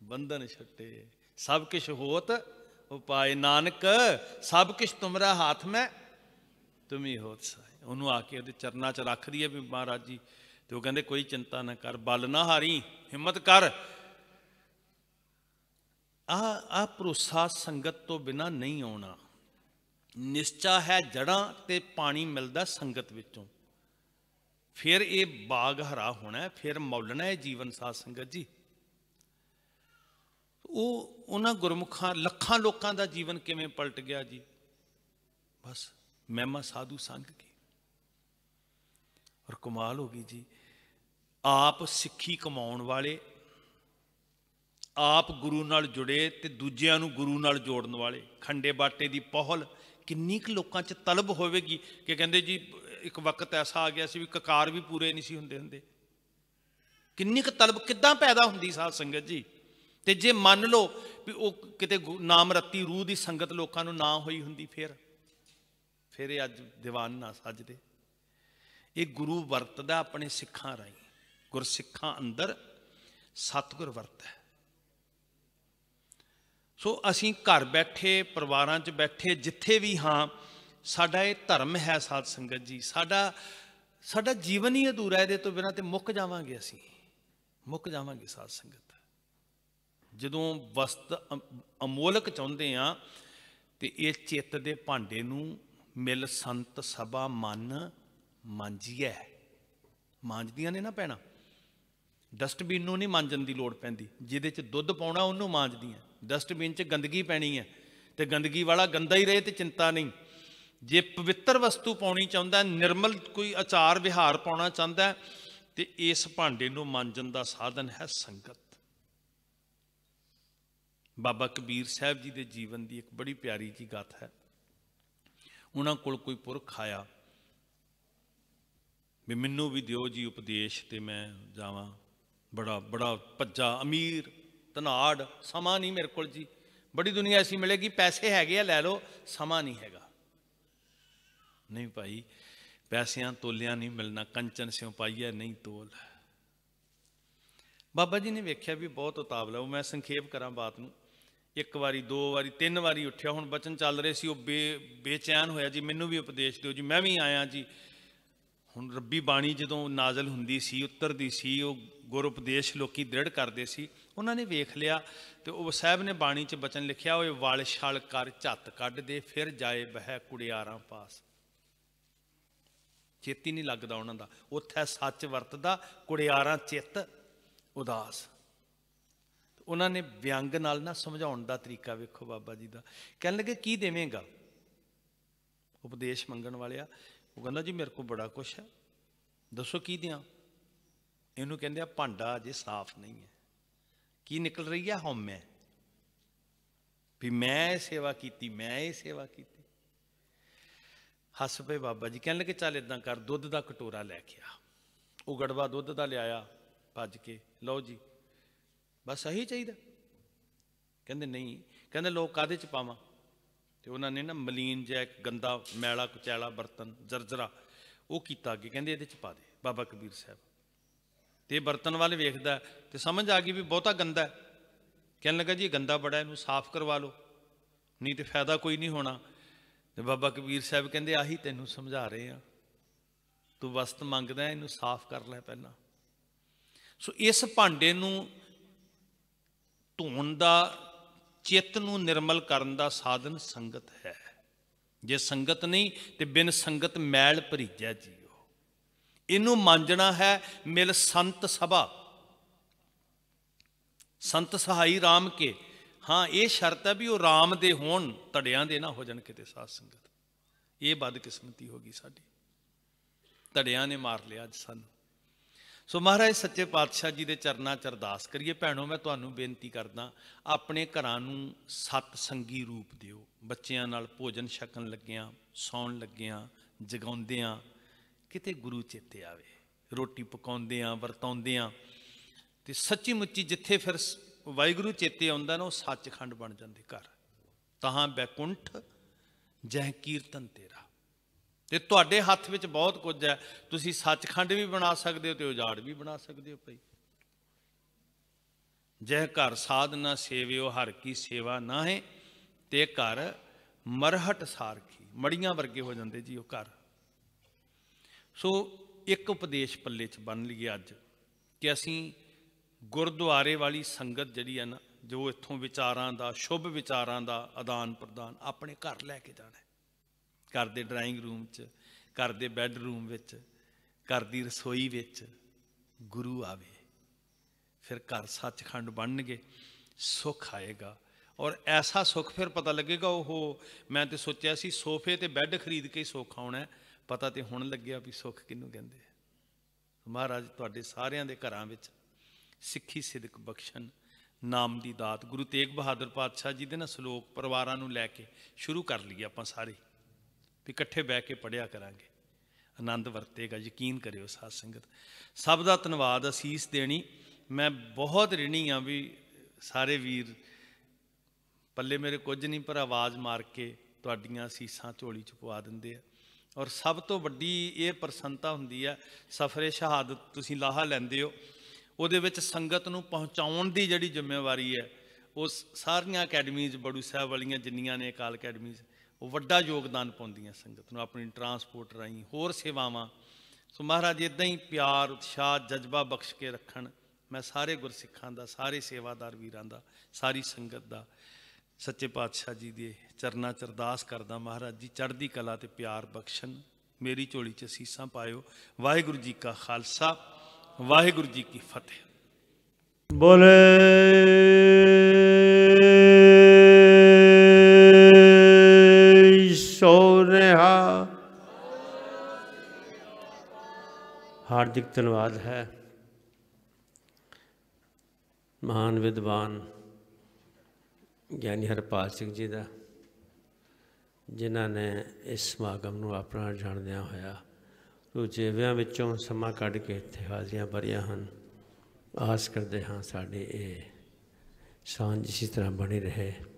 ਬੰਧਨ ਛੱਟੇ ਸਭ ਕਿਛ ਹੋਤ ਉਪਾਏ ਨਾਨਕ ਸਭ ਕਿਛ ਤੁਮਰਾ ਹੱਥ ਮੈਂ ਤੁਮੀ ਹੋਤ ਸਾਈ ਉਹਨੂੰ ਆ ਕੇ ਉਹਦੇ ਚਰਨਾਂ 'ਚ ਰੱਖ ਦਈਏ ਵੀ ਮਹਾਰਾਜ ਜੀ ਤੇ ਉਹ ਕਹਿੰਦੇ ਕੋਈ ਚਿੰਤਾ ਨਾ ਕਰ ਬਲ ਨਾ ਹਾਰੀ ਹਿੰਮਤ ਕਰ ਆ ਆ ਪ੍ਰੋਸਾ ਸੰਗਤ ਤੋਂ ਬਿਨਾ ਨਹੀਂ ਆਉਣਾ ਨਿਸ਼ਚਾ ਹੈ ਜੜਾਂ ਤੇ ਪਾਣੀ ਮਿਲਦਾ ਸੰਗਤ ਵਿੱਚੋਂ ਫਿਰ ਇਹ ਬਾਗ ਹਰਾ ਹੋਣਾ ਫਿਰ ਮੌਲਣਾ ਹੈ ਜੀਵਨ ਸਾਧ ਸੰਗਤ ਜੀ ਉਹ ਉਹਨਾਂ ਗੁਰਮੁਖਾਂ ਲੱਖਾਂ ਲੋਕਾਂ ਦਾ ਜੀਵਨ ਕਿਵੇਂ ਪਲਟ ਗਿਆ ਜੀ ਬਸ ਮਹਿਮਾ ਸਾਧੂ ਸੰਗ ਕੀ ਔਰ ਕਮਾਲ ਹੋ ਗਈ ਜੀ ਆਪ ਸਿੱਖੀ ਕਮਾਉਣ ਵਾਲੇ ਆਪ ਗੁਰੂ ਨਾਲ ਜੁੜੇ ਤੇ ਦੂਜਿਆਂ ਨੂੰ ਗੁਰੂ ਨਾਲ ਜੋੜਨ ਵਾਲੇ ਖੰਡੇ ਬਾਟੇ ਦੀ ਪਹਲ ਕਿੰਨੀ ਕੁ ਲੋਕਾਂ 'ਚ ਤਲਬ ਹੋਵੇਗੀ ਕਿ ਕਹਿੰਦੇ ਜੀ ਇੱਕ ਵਕਤ ਐਸਾ ਆ ਗਿਆ ਸੀ ਵੀ ਕਕਾਰ ਵੀ ਪੂਰੇ ਨਹੀਂ ਸੀ ਹੁੰਦੇ ਹੁੰਦੇ ਕਿੰਨੀ ਕੁ ਤਲਬ ਕਿੱਦਾਂ ਪੈਦਾ ਹੁੰਦੀ ਸਾਧ ਸੰਗਤ ਜੀ ਤੇ ਜੇ ਮੰਨ ਲਓ ਵੀ ਉਹ ਕਿਤੇ ਨਾਮ ਰੱਤੀ ਰੂਹ ਦੀ ਸੰਗਤ ਲੋਕਾਂ ਨੂੰ ਨਾ ਹੋਈ ਹੁੰਦੀ ਫੇਰ ਫੇਰ ਇਹ ਅੱਜ ਦੀਵਾਨ ਨਾ ਸੱਜਦੇ ਇਹ ਗੁਰੂ ਵਰਤਦਾ ਆਪਣੇ ਸਿੱਖਾਂ ਰਾਹੀਂ ਗੁਰਸਿੱਖਾਂ ਅੰਦਰ ਸਤਗੁਰ ਵਰਤਦਾ ਸੋ ਅਸੀਂ ਘਰ ਬੈਠੇ ਪਰਿਵਾਰਾਂ 'ਚ ਬੈਠੇ ਜਿੱਥੇ ਵੀ ਹਾਂ ਸਾਡਾ ਇਹ ਧਰਮ ਹੈ ਸਾਧ ਸੰਗਤ ਜੀ ਸਾਡਾ ਸਾਡਾ ਜੀਵਨ ਹੀ ਅਧੂਰਾ ਇਹਦੇ ਤੋਂ ਬਿਨਾਂ ਤੇ ਮੁੱਕ ਜਾਵਾਂਗੇ ਅਸੀਂ ਮੁੱਕ ਜਾਵਾਂਗੇ ਸਾਧ ਸੰਗਤ ਜਦੋਂ ਵਸਤ ਅਮੋਲਕ ਚਾਹੁੰਦੇ ਆ ਤੇ ਇਹ ਚਿੱਤ ਦੇ ਭਾਂਡੇ ਨੂੰ ਮਿਲ ਸੰਤ ਸਭਾ ਮਨ ਮਾਂਜੀਐ ਮਾਂਜਦੀਆਂ ਨੇ ਨਾ ਪੈਣਾ ਡਸਟਬਿਨ ਨੂੰ ਨਹੀਂ ਮਾਂਜਣ ਦੀ ਲੋੜ ਪੈਂਦੀ ਜਿਹਦੇ ਚ ਦੁੱਧ ਪਾਉਣਾ ਉਹਨੂੰ ਮਾਂਜਦੀਆਂ ਡਸਟਬਿਨ 'ਚ ਗੰਦਗੀ ਪੈਣੀ ਹੈ ਤੇ ਗੰਦਗੀ ਵਾਲਾ ਗੰਦਾ ਹੀ ਰਹੇ ਤੇ ਚਿੰਤਾ ਨਹੀਂ ਜੇ ਪਵਿੱਤਰ ਵਸਤੂ ਪਾਉਣੀ ਚਾਹੁੰਦਾ ਨਿਰਮਲ ਕੋਈ ਆਚਾਰ ਵਿਹਾਰ ਪਾਉਣਾ ਚਾਹੁੰਦਾ ਤੇ ਇਸ ਭਾਂਡੇ ਨੂੰ ਮਾਂਜਣ ਦਾ ਸਾਧਨ ਹੈ ਸੰਗਤ ਬਾਬਾ ਕਬੀਰ ਸਾਹਿਬ ਜੀ ਦੇ ਜੀਵਨ ਦੀ ਇੱਕ ਬੜੀ ਪਿਆਰੀ ਜੀ ਗਾਥਾ ਹੈ ਉਹਨਾਂ ਕੋਲ ਕੋਈ ਪੁਰਖ ਆਇਆ ਵੀ ਮੈਨੂੰ ਵੀ ਦਿਓ ਜੀ ਉਪਦੇਸ਼ ਤੇ ਮੈਂ ਜਾਵਾਂ ਬੜਾ ਬੜਾ ਭੱਜਾ ਅਮੀਰ ਤਨਾੜ ਸਮਾਂ ਨਹੀਂ ਮੇਰੇ ਕੋਲ ਜੀ ਬੜੀ ਦੁਨੀਆ ਐਸੀ ਮਿਲੇਗੀ ਪੈਸੇ ਹੈਗੇ ਆ ਲੈ ਲਓ ਸਮਾਂ ਨਹੀਂ ਹੈਗਾ ਨਹੀਂ ਭਾਈ ਪੈਸਿਆਂ ਤੋਲਿਆਂ ਨਹੀਂ ਮਿਲਣਾ ਕੰਚਨ ਸਿਉ ਪਾਈਆ ਨਹੀਂ ਤੋਲ ਬਾਬਾ ਜੀ ਨੇ ਵੇਖਿਆ ਵੀ ਬਹੁਤ ਉਤਾਵਲਾ ਉਹ ਮੈਂ ਸੰਖੇਪ ਕਰਾਂ ਬਾਤ ਨੂੰ ਇੱਕ ਵਾਰੀ ਦੋ ਵਾਰੀ ਤਿੰਨ ਵਾਰੀ ਉੱਠਿਆ ਹੁਣ ਬਚਨ ਚੱਲ ਰਹੇ ਸੀ ਉਹ ਬੇਚੈਨ ਹੋਇਆ ਜੀ ਮੈਨੂੰ ਵੀ ਉਪਦੇਸ਼ ਦਿਓ ਜੀ ਮੈਂ ਵੀ ਆਇਆ ਜੀ ਹੁਣ ਰੱਬੀ ਬਾਣੀ ਜਦੋਂ ਨਾਜ਼ਲ ਹੁੰਦੀ ਸੀ ਉਤਰਦੀ ਸੀ ਉਹ ਗੁਰ ਉਪਦੇਸ਼ ਲੋਕੀ ਦ੍ਰਿੜ ਕਰਦੇ ਸੀ ਉਹਨਾਂ ਨੇ ਵੇਖ ਲਿਆ ਤੇ ਉਹ ਸਾਹਿਬ ਨੇ ਬਾਣੀ 'ਚ ਬਚਨ ਲਿਖਿਆ ਹੋਏ ਵਾਲ ਛਲ ਕਰ ਝੱਤ ਕੱਢ ਦੇ ਫਿਰ ਜਾਏ ਬਹਿ ਕੁੜਿਆਰਾਂ ਪਾਸ ਚੇਤੀ ਨਹੀਂ ਲੱਗਦਾ ਉਹਨਾਂ ਦਾ ਉੱਥੇ ਸੱਚ ਵਰਤਦਾ ਕੁੜਿਆਰਾਂ ਚਿੱਤ ਉਦਾਸ ਉਹਨਾਂ ਨੇ ਵਿਅੰਗ ਨਾਲ ਨਾ ਸਮਝਾਉਣ ਦਾ ਤਰੀਕਾ ਵੇਖੋ ਬਾਬਾ ਜੀ ਦਾ ਕਹਿਣ ਲੱਗੇ ਕੀ ਦੇਵੇਂਗਾ ਉਪਦੇਸ਼ ਮੰਗਣ ਵਾਲਿਆ ਉਹ ਕਹਿੰਦਾ ਜੀ ਮੇਰੇ ਕੋਲ ਬੜਾ ਕੁਛ ਹੈ ਦੱਸੋ ਕੀ ਦਿਆਂ ਇਹਨੂੰ ਕਹਿੰਦੇ ਆ ਭਾਂਡਾ ਅਜੇ ਸਾਫ਼ ਨਹੀਂ ਹੈ ਕੀ ਨਿਕਲ ਰਹੀ ਹੈ ਹਉਮੈ ਵੀ ਮੈਂ ਇਹ ਸੇਵਾ ਕੀਤੀ ਮੈਂ ਇਹ ਸੇਵਾ ਕੀਤੀ ਹੱਸ ਪਏ ਬਾਬਾ ਜੀ ਕਹਿਣ ਲੱਗੇ ਚੱਲ ਇਦਾਂ ਕਰ ਦੁੱਧ ਦਾ ਕਟੋਰਾ ਲੈ ਕੇ ਆ ਉਹ ਗੜਵਾ ਦੁੱਧ ਦਾ ਲਿਆਇਆ ਭੱਜ ਕੇ ਲਓ ਜੀ ਬਸ ਇਹੀ ਚਾਹੀਦਾ ਕਹਿੰਦੇ ਨਹੀਂ ਕਹਿੰਦੇ ਲੋਕ ਕਾਦੇ ਚ ਪਾਵਾਂ ਤੇ ਉਹਨਾਂ ਨੇ ਨਾ ਮਲੀਨ ਜਿਹਾ ਇੱਕ ਗੰਦਾ ਮੈਲਾ ਕੁਚੈਲਾ ਬਰਤਨ ਜ਼ਰਜ਼ਰਾ ਉਹ ਕੀਤਾ ਅੱਗੇ ਕਹਿੰਦੇ ਇਹਦੇ ਚ ਪਾ ਦੇ ਬਾਬਾ ਕਬੀਰ ਸਾਹਿਬ ਤੇ ਬਰਤਨ ਵੱਲ ਵੇਖਦਾ ਤੇ ਸਮਝ ਆ ਗਈ ਵੀ ਬਹੁਤਾ ਗੰਦਾ ਕਹਿਣ ਲੱਗਾ ਜੀ ਗੰਦਾ ਬੜਾ ਇਹਨੂੰ ਸਾਫ਼ ਕਰਵਾ ਲਓ ਨਹੀਂ ਤੇ ਫਾਇਦਾ ਕੋਈ ਨਹੀਂ ਹੋਣਾ ਤੇ ਬਾਬਾ ਕਬੀਰ ਸਾਹਿਬ ਕਹਿੰਦੇ ਆਹੀ ਤੈਨੂੰ ਸਮਝਾ ਰਹੇ ਆ ਤੂੰ ਵਸਤ ਮੰਗਦਾ ਇਹਨੂੰ ਸਾਫ਼ ਕਰ ਲੈ ਪਹਿਲਾਂ ਸੋ ਇਸ ਭਾਂਡੇ ਨੂੰ ਧੋਣ ਦਾ ਚਿੱਤ ਨੂੰ ਨਿਰਮਲ ਕਰਨ ਦਾ ਸਾਧਨ ਸੰਗਤ ਹੈ ਜੇ ਸੰਗਤ ਨਹੀਂ ਤੇ ਬਿਨ ਸੰਗਤ ਮੈਲ ਜਾ ਜੀ ਇਹਨੂੰ ਮੰਨਣਾ ਹੈ ਮਿਲ ਸੰਤ ਸਭਾ ਸੰਤ ਸਹਾਈ RAM ਕੇ ਹਾਂ ਇਹ ਸ਼ਰਤ ਹੈ ਵੀ ਉਹ RAM ਦੇ ਹੋਣ ਧੜਿਆਂ ਦੇ ਨਾ ਹੋ ਜਾਣ ਕਿਤੇ ਸਾਧ ਸੰਗਤ ਇਹ ਬਦ ਕਿਸਮਤੀ ਹੋ ਗਈ ਸਾਡੀ ਧੜਿਆਂ ਨੇ ਮਾਰ ਲਿਆ ਅੱਜ ਸਾਨੂੰ ਸੋ ਮਹਾਰਾਜ ਸੱਚੇ ਪਾਤਸ਼ਾਹ ਜੀ ਦੇ ਚਰਨਾਂ 'ਚ ਅਰਦਾਸ ਕਰੀਏ ਭੈਣੋ ਮੈਂ ਤੁਹਾਨੂੰ ਬੇਨਤੀ ਕਰਦਾ ਆਪਣੇ ਘਰਾਂ ਨੂੰ ਸਤ ਸੰਗੀ ਰੂਪ ਦਿਓ ਬੱਚਿਆਂ ਨਾਲ ਭੋਜਨ ਛਕਣ ਲੱਗਿਆਂ ਸੌਣ ਲੱਗਿਆਂ ਜਗਾਉਂਦਿਆਂ ਕਿਤੇ ਗੁਰੂ ਚੇਤੇ ਆਵੇ ਰੋਟੀ ਪਕਾਉਂਦੇ ਆ ਵਰਤਾਉਂਦੇ ਆ ਤੇ ਸੱਚੀ ਮੁੱਚੀ ਜਿੱਥੇ ਫਿਰ ਵਾਹਿਗੁਰੂ ਚੇਤੇ ਆਉਂਦਾ ਨਾ ਉਹ ਸੱਚਖੰਡ ਬਣ ਜਾਂਦੇ ਘਰ ਤਹਾਂ ਬੈਕੁੰਠ ਜਹ ਕੀਰਤਨ ਤੇਰਾ ਤੇ ਤੁਹਾਡੇ ਹੱਥ ਵਿੱਚ ਬਹੁਤ ਕੁਝ ਹੈ ਤੁਸੀਂ ਸੱਚਖੰਡ ਵੀ ਬਣਾ ਸਕਦੇ ਹੋ ਤੇ ਉਜਾੜ ਵੀ ਬਣਾ ਸਕਦੇ ਹੋ ਭਾਈ ਜਹ ਘਰ ਸਾਧਨਾ ਸੇਵਿਓ ਹਰ ਕੀ ਸੇਵਾ ਨਾ ਹੈ ਤੇ ਘਰ ਮਰਹਟ ਸਾਰਖੀ ਮੜੀਆਂ ਵਰਗੇ ਹੋ ਜਾਂਦੇ ਜੀ ਉਹ ਘਰ ਸੋ ਇੱਕ ਉਪਦੇਸ਼ ਪੱਲੇ 'ਚ ਬੰਨ ਲਈਏ ਅੱਜ ਕਿ ਅਸੀਂ ਗੁਰਦੁਆਰੇ ਵਾਲੀ ਸੰਗਤ ਜਿਹੜੀ ਹੈ ਨਾ ਜੋ ਇੱਥੋਂ ਵਿਚਾਰਾਂ ਦਾ ਸ਼ੁਭ ਵਿਚਾਰਾਂ ਦਾ ਆਦਾਨ ਪ੍ਰਦਾਨ ਆਪਣੇ ਘਰ ਲੈ ਕੇ ਜਾਣਾ ਘਰ ਦੇ ਡਰਾਇੰਗ ਰੂਮ 'ਚ ਘਰ ਦੇ ਬੈੱਡਰੂਮ ਵਿੱਚ ਘਰ ਦੀ ਰਸੋਈ ਵਿੱਚ ਗੁਰੂ ਆਵੇ ਫਿਰ ਘਰ ਸੱਚਖੰਡ ਬਣਨਗੇ ਸੁਖ ਆਏਗਾ ਔਰ ਐਸਾ ਸੁਖ ਫਿਰ ਪਤਾ ਲੱਗੇਗਾ ਉਹ ਮੈਂ ਤੇ ਸੋਚਿਆ ਸੀ ਸੋਫੇ ਤੇ ਬੈੱਡ ਖਰੀਦ ਕੇ ਸੁਖ ਆਉਣਾ ਪਤਾ ਤੇ ਹੁਣ ਲੱਗਿਆ ਵੀ ਸੁੱਖ ਕਿਹਨੂੰ ਕਹਿੰਦੇ ਮਹਾਰਾਜ ਤੁਹਾਡੇ ਸਾਰਿਆਂ ਦੇ ਘਰਾਂ ਵਿੱਚ ਸਿੱਖੀ ਸਿਦਕ ਬਖਸ਼ਣ ਨਾਮ ਦੀ ਦਾਤ ਗੁਰੂ ਤੇਗ ਬਹਾਦਰ ਪਾਤਸ਼ਾਹ ਜੀ ਦੇ ਨਾਲ ਸ਼ਲੋਕ ਪਰਿਵਾਰਾਂ ਨੂੰ ਲੈ ਕੇ ਸ਼ੁਰੂ ਕਰ ਲਈ ਆਪਾਂ ਸਾਰੇ ਵੀ ਇਕੱਠੇ ਬਹਿ ਕੇ ਪੜਿਆ ਕਰਾਂਗੇ ਆਨੰਦ ਵਰਤੇਗਾ ਯਕੀਨ ਕਰਿਓ ਸਾਧ ਸੰਗਤ ਸਭ ਦਾ ਧੰਨਵਾਦ ਅਸੀਸ ਦੇਣੀ ਮੈਂ ਬਹੁਤ ਰਿਣੀ ਆ ਵੀ ਸਾਰੇ ਵੀਰ ਪੱਲੇ ਮੇਰੇ ਕੁਝ ਨਹੀਂ ਪਰ ਆਵਾਜ਼ ਮਾਰ ਕੇ ਤੁਹਾਡੀਆਂ ਅਸੀਸਾਂ ਝੋਲੀ ਚ ਪਵਾ ਦਿੰਦੇ ਆ ਔਰ ਸਭ ਤੋਂ ਵੱਡੀ ਇਹ ਪ੍ਰਸੰਤਾ ਹੁੰਦੀ ਆ ਸਫਰੇ ਸ਼ਹਾਦਤ ਤੁਸੀਂ ਲਾਹਾ ਲੈਂਦੇ ਹੋ ਉਹਦੇ ਵਿੱਚ ਸੰਗਤ ਨੂੰ ਪਹੁੰਚਾਉਣ ਦੀ ਜਿਹੜੀ ਜ਼ਿੰਮੇਵਾਰੀ ਹੈ ਉਸ ਸਾਰੀਆਂ ਅਕੈਡਮੀਜ਼ ਬੜੂ ਸਾਹਿਬ ਵਾਲੀਆਂ ਜਿੰਨੀਆਂ ਨੇ ਕਾਲ ਅਕੈਡਮੀਜ਼ ਉਹ ਵੱਡਾ ਯੋਗਦਾਨ ਪਾਉਂਦੀਆਂ ਸੰਗਤ ਨੂੰ ਆਪਣੀ ਟਰਾਂਸਪੋਰਟ ਰਾਈ ਹੋਰ ਸੇਵਾਵਾਂ ਸੋ ਮਹਾਰਾਜ ਇਦਾਂ ਹੀ ਪਿਆਰ ਉਤਸ਼ਾਹ ਜਜ਼ਬਾ ਬਖਸ਼ ਕੇ ਰੱਖਣ ਮੈਂ ਸਾਰੇ ਗੁਰਸਿੱਖਾਂ ਦਾ ਸਾਰੇ ਸੇਵਾਦਾਰ ਵੀਰਾਂ ਦਾ ਸਾਰੀ ਸੰਗਤ ਦਾ ਸੱਚੇ ਪਾਤਸ਼ਾਹ ਜੀ ਦੇ ਚਰਨਾ ਚਰਦਾਸ ਕਰਦਾ ਮਹਾਰਾਜ ਜੀ ਚੜ੍ਹਦੀ ਕਲਾ ਤੇ ਪਿਆਰ ਬਖਸ਼ਣ ਮੇਰੀ ਝੋਲੀ ਚ ਸੀਸਾਂ ਪਾਇਓ ਵਾਹਿਗੁਰੂ ਜੀ ਕਾ ਖਾਲਸਾ ਵਾਹਿਗੁਰੂ ਜੀ ਕੀ ਫਤਿਹ ਬੋਲੇ ਰਹਾ ਹਾਰਦਿਕ ਧੰਨਵਾਦ ਹੈ ਮਹਾਨ ਵਿਦਵਾਨ ਗਿਆਨੀ ਹਰਪਾਲ ਸਿੰਘ ਜੀ ਦਾ ਜਿਨ੍ਹਾਂ ਨੇ ਇਸ ਸਮਾਗਮ ਨੂੰ ਆਪਣਾ ਜਾਣਦਿਆਂ ਹੋਇਆ ਰੁਝੇਵਿਆਂ ਵਿੱਚੋਂ ਸਮਾਂ ਕੱਢ ਕੇ ਇੱਥੇ ਹਾਜ਼ਰੀਆਂ ਭਰੀਆਂ ਹਨ ਆਸ ਕਰਦੇ ਹਾਂ ਸਾਡੇ ਇਹ ਸਾਂਝ ਇਸੇ ਤਰ੍ਹਾਂ ਬਣੀ ਰਹੇ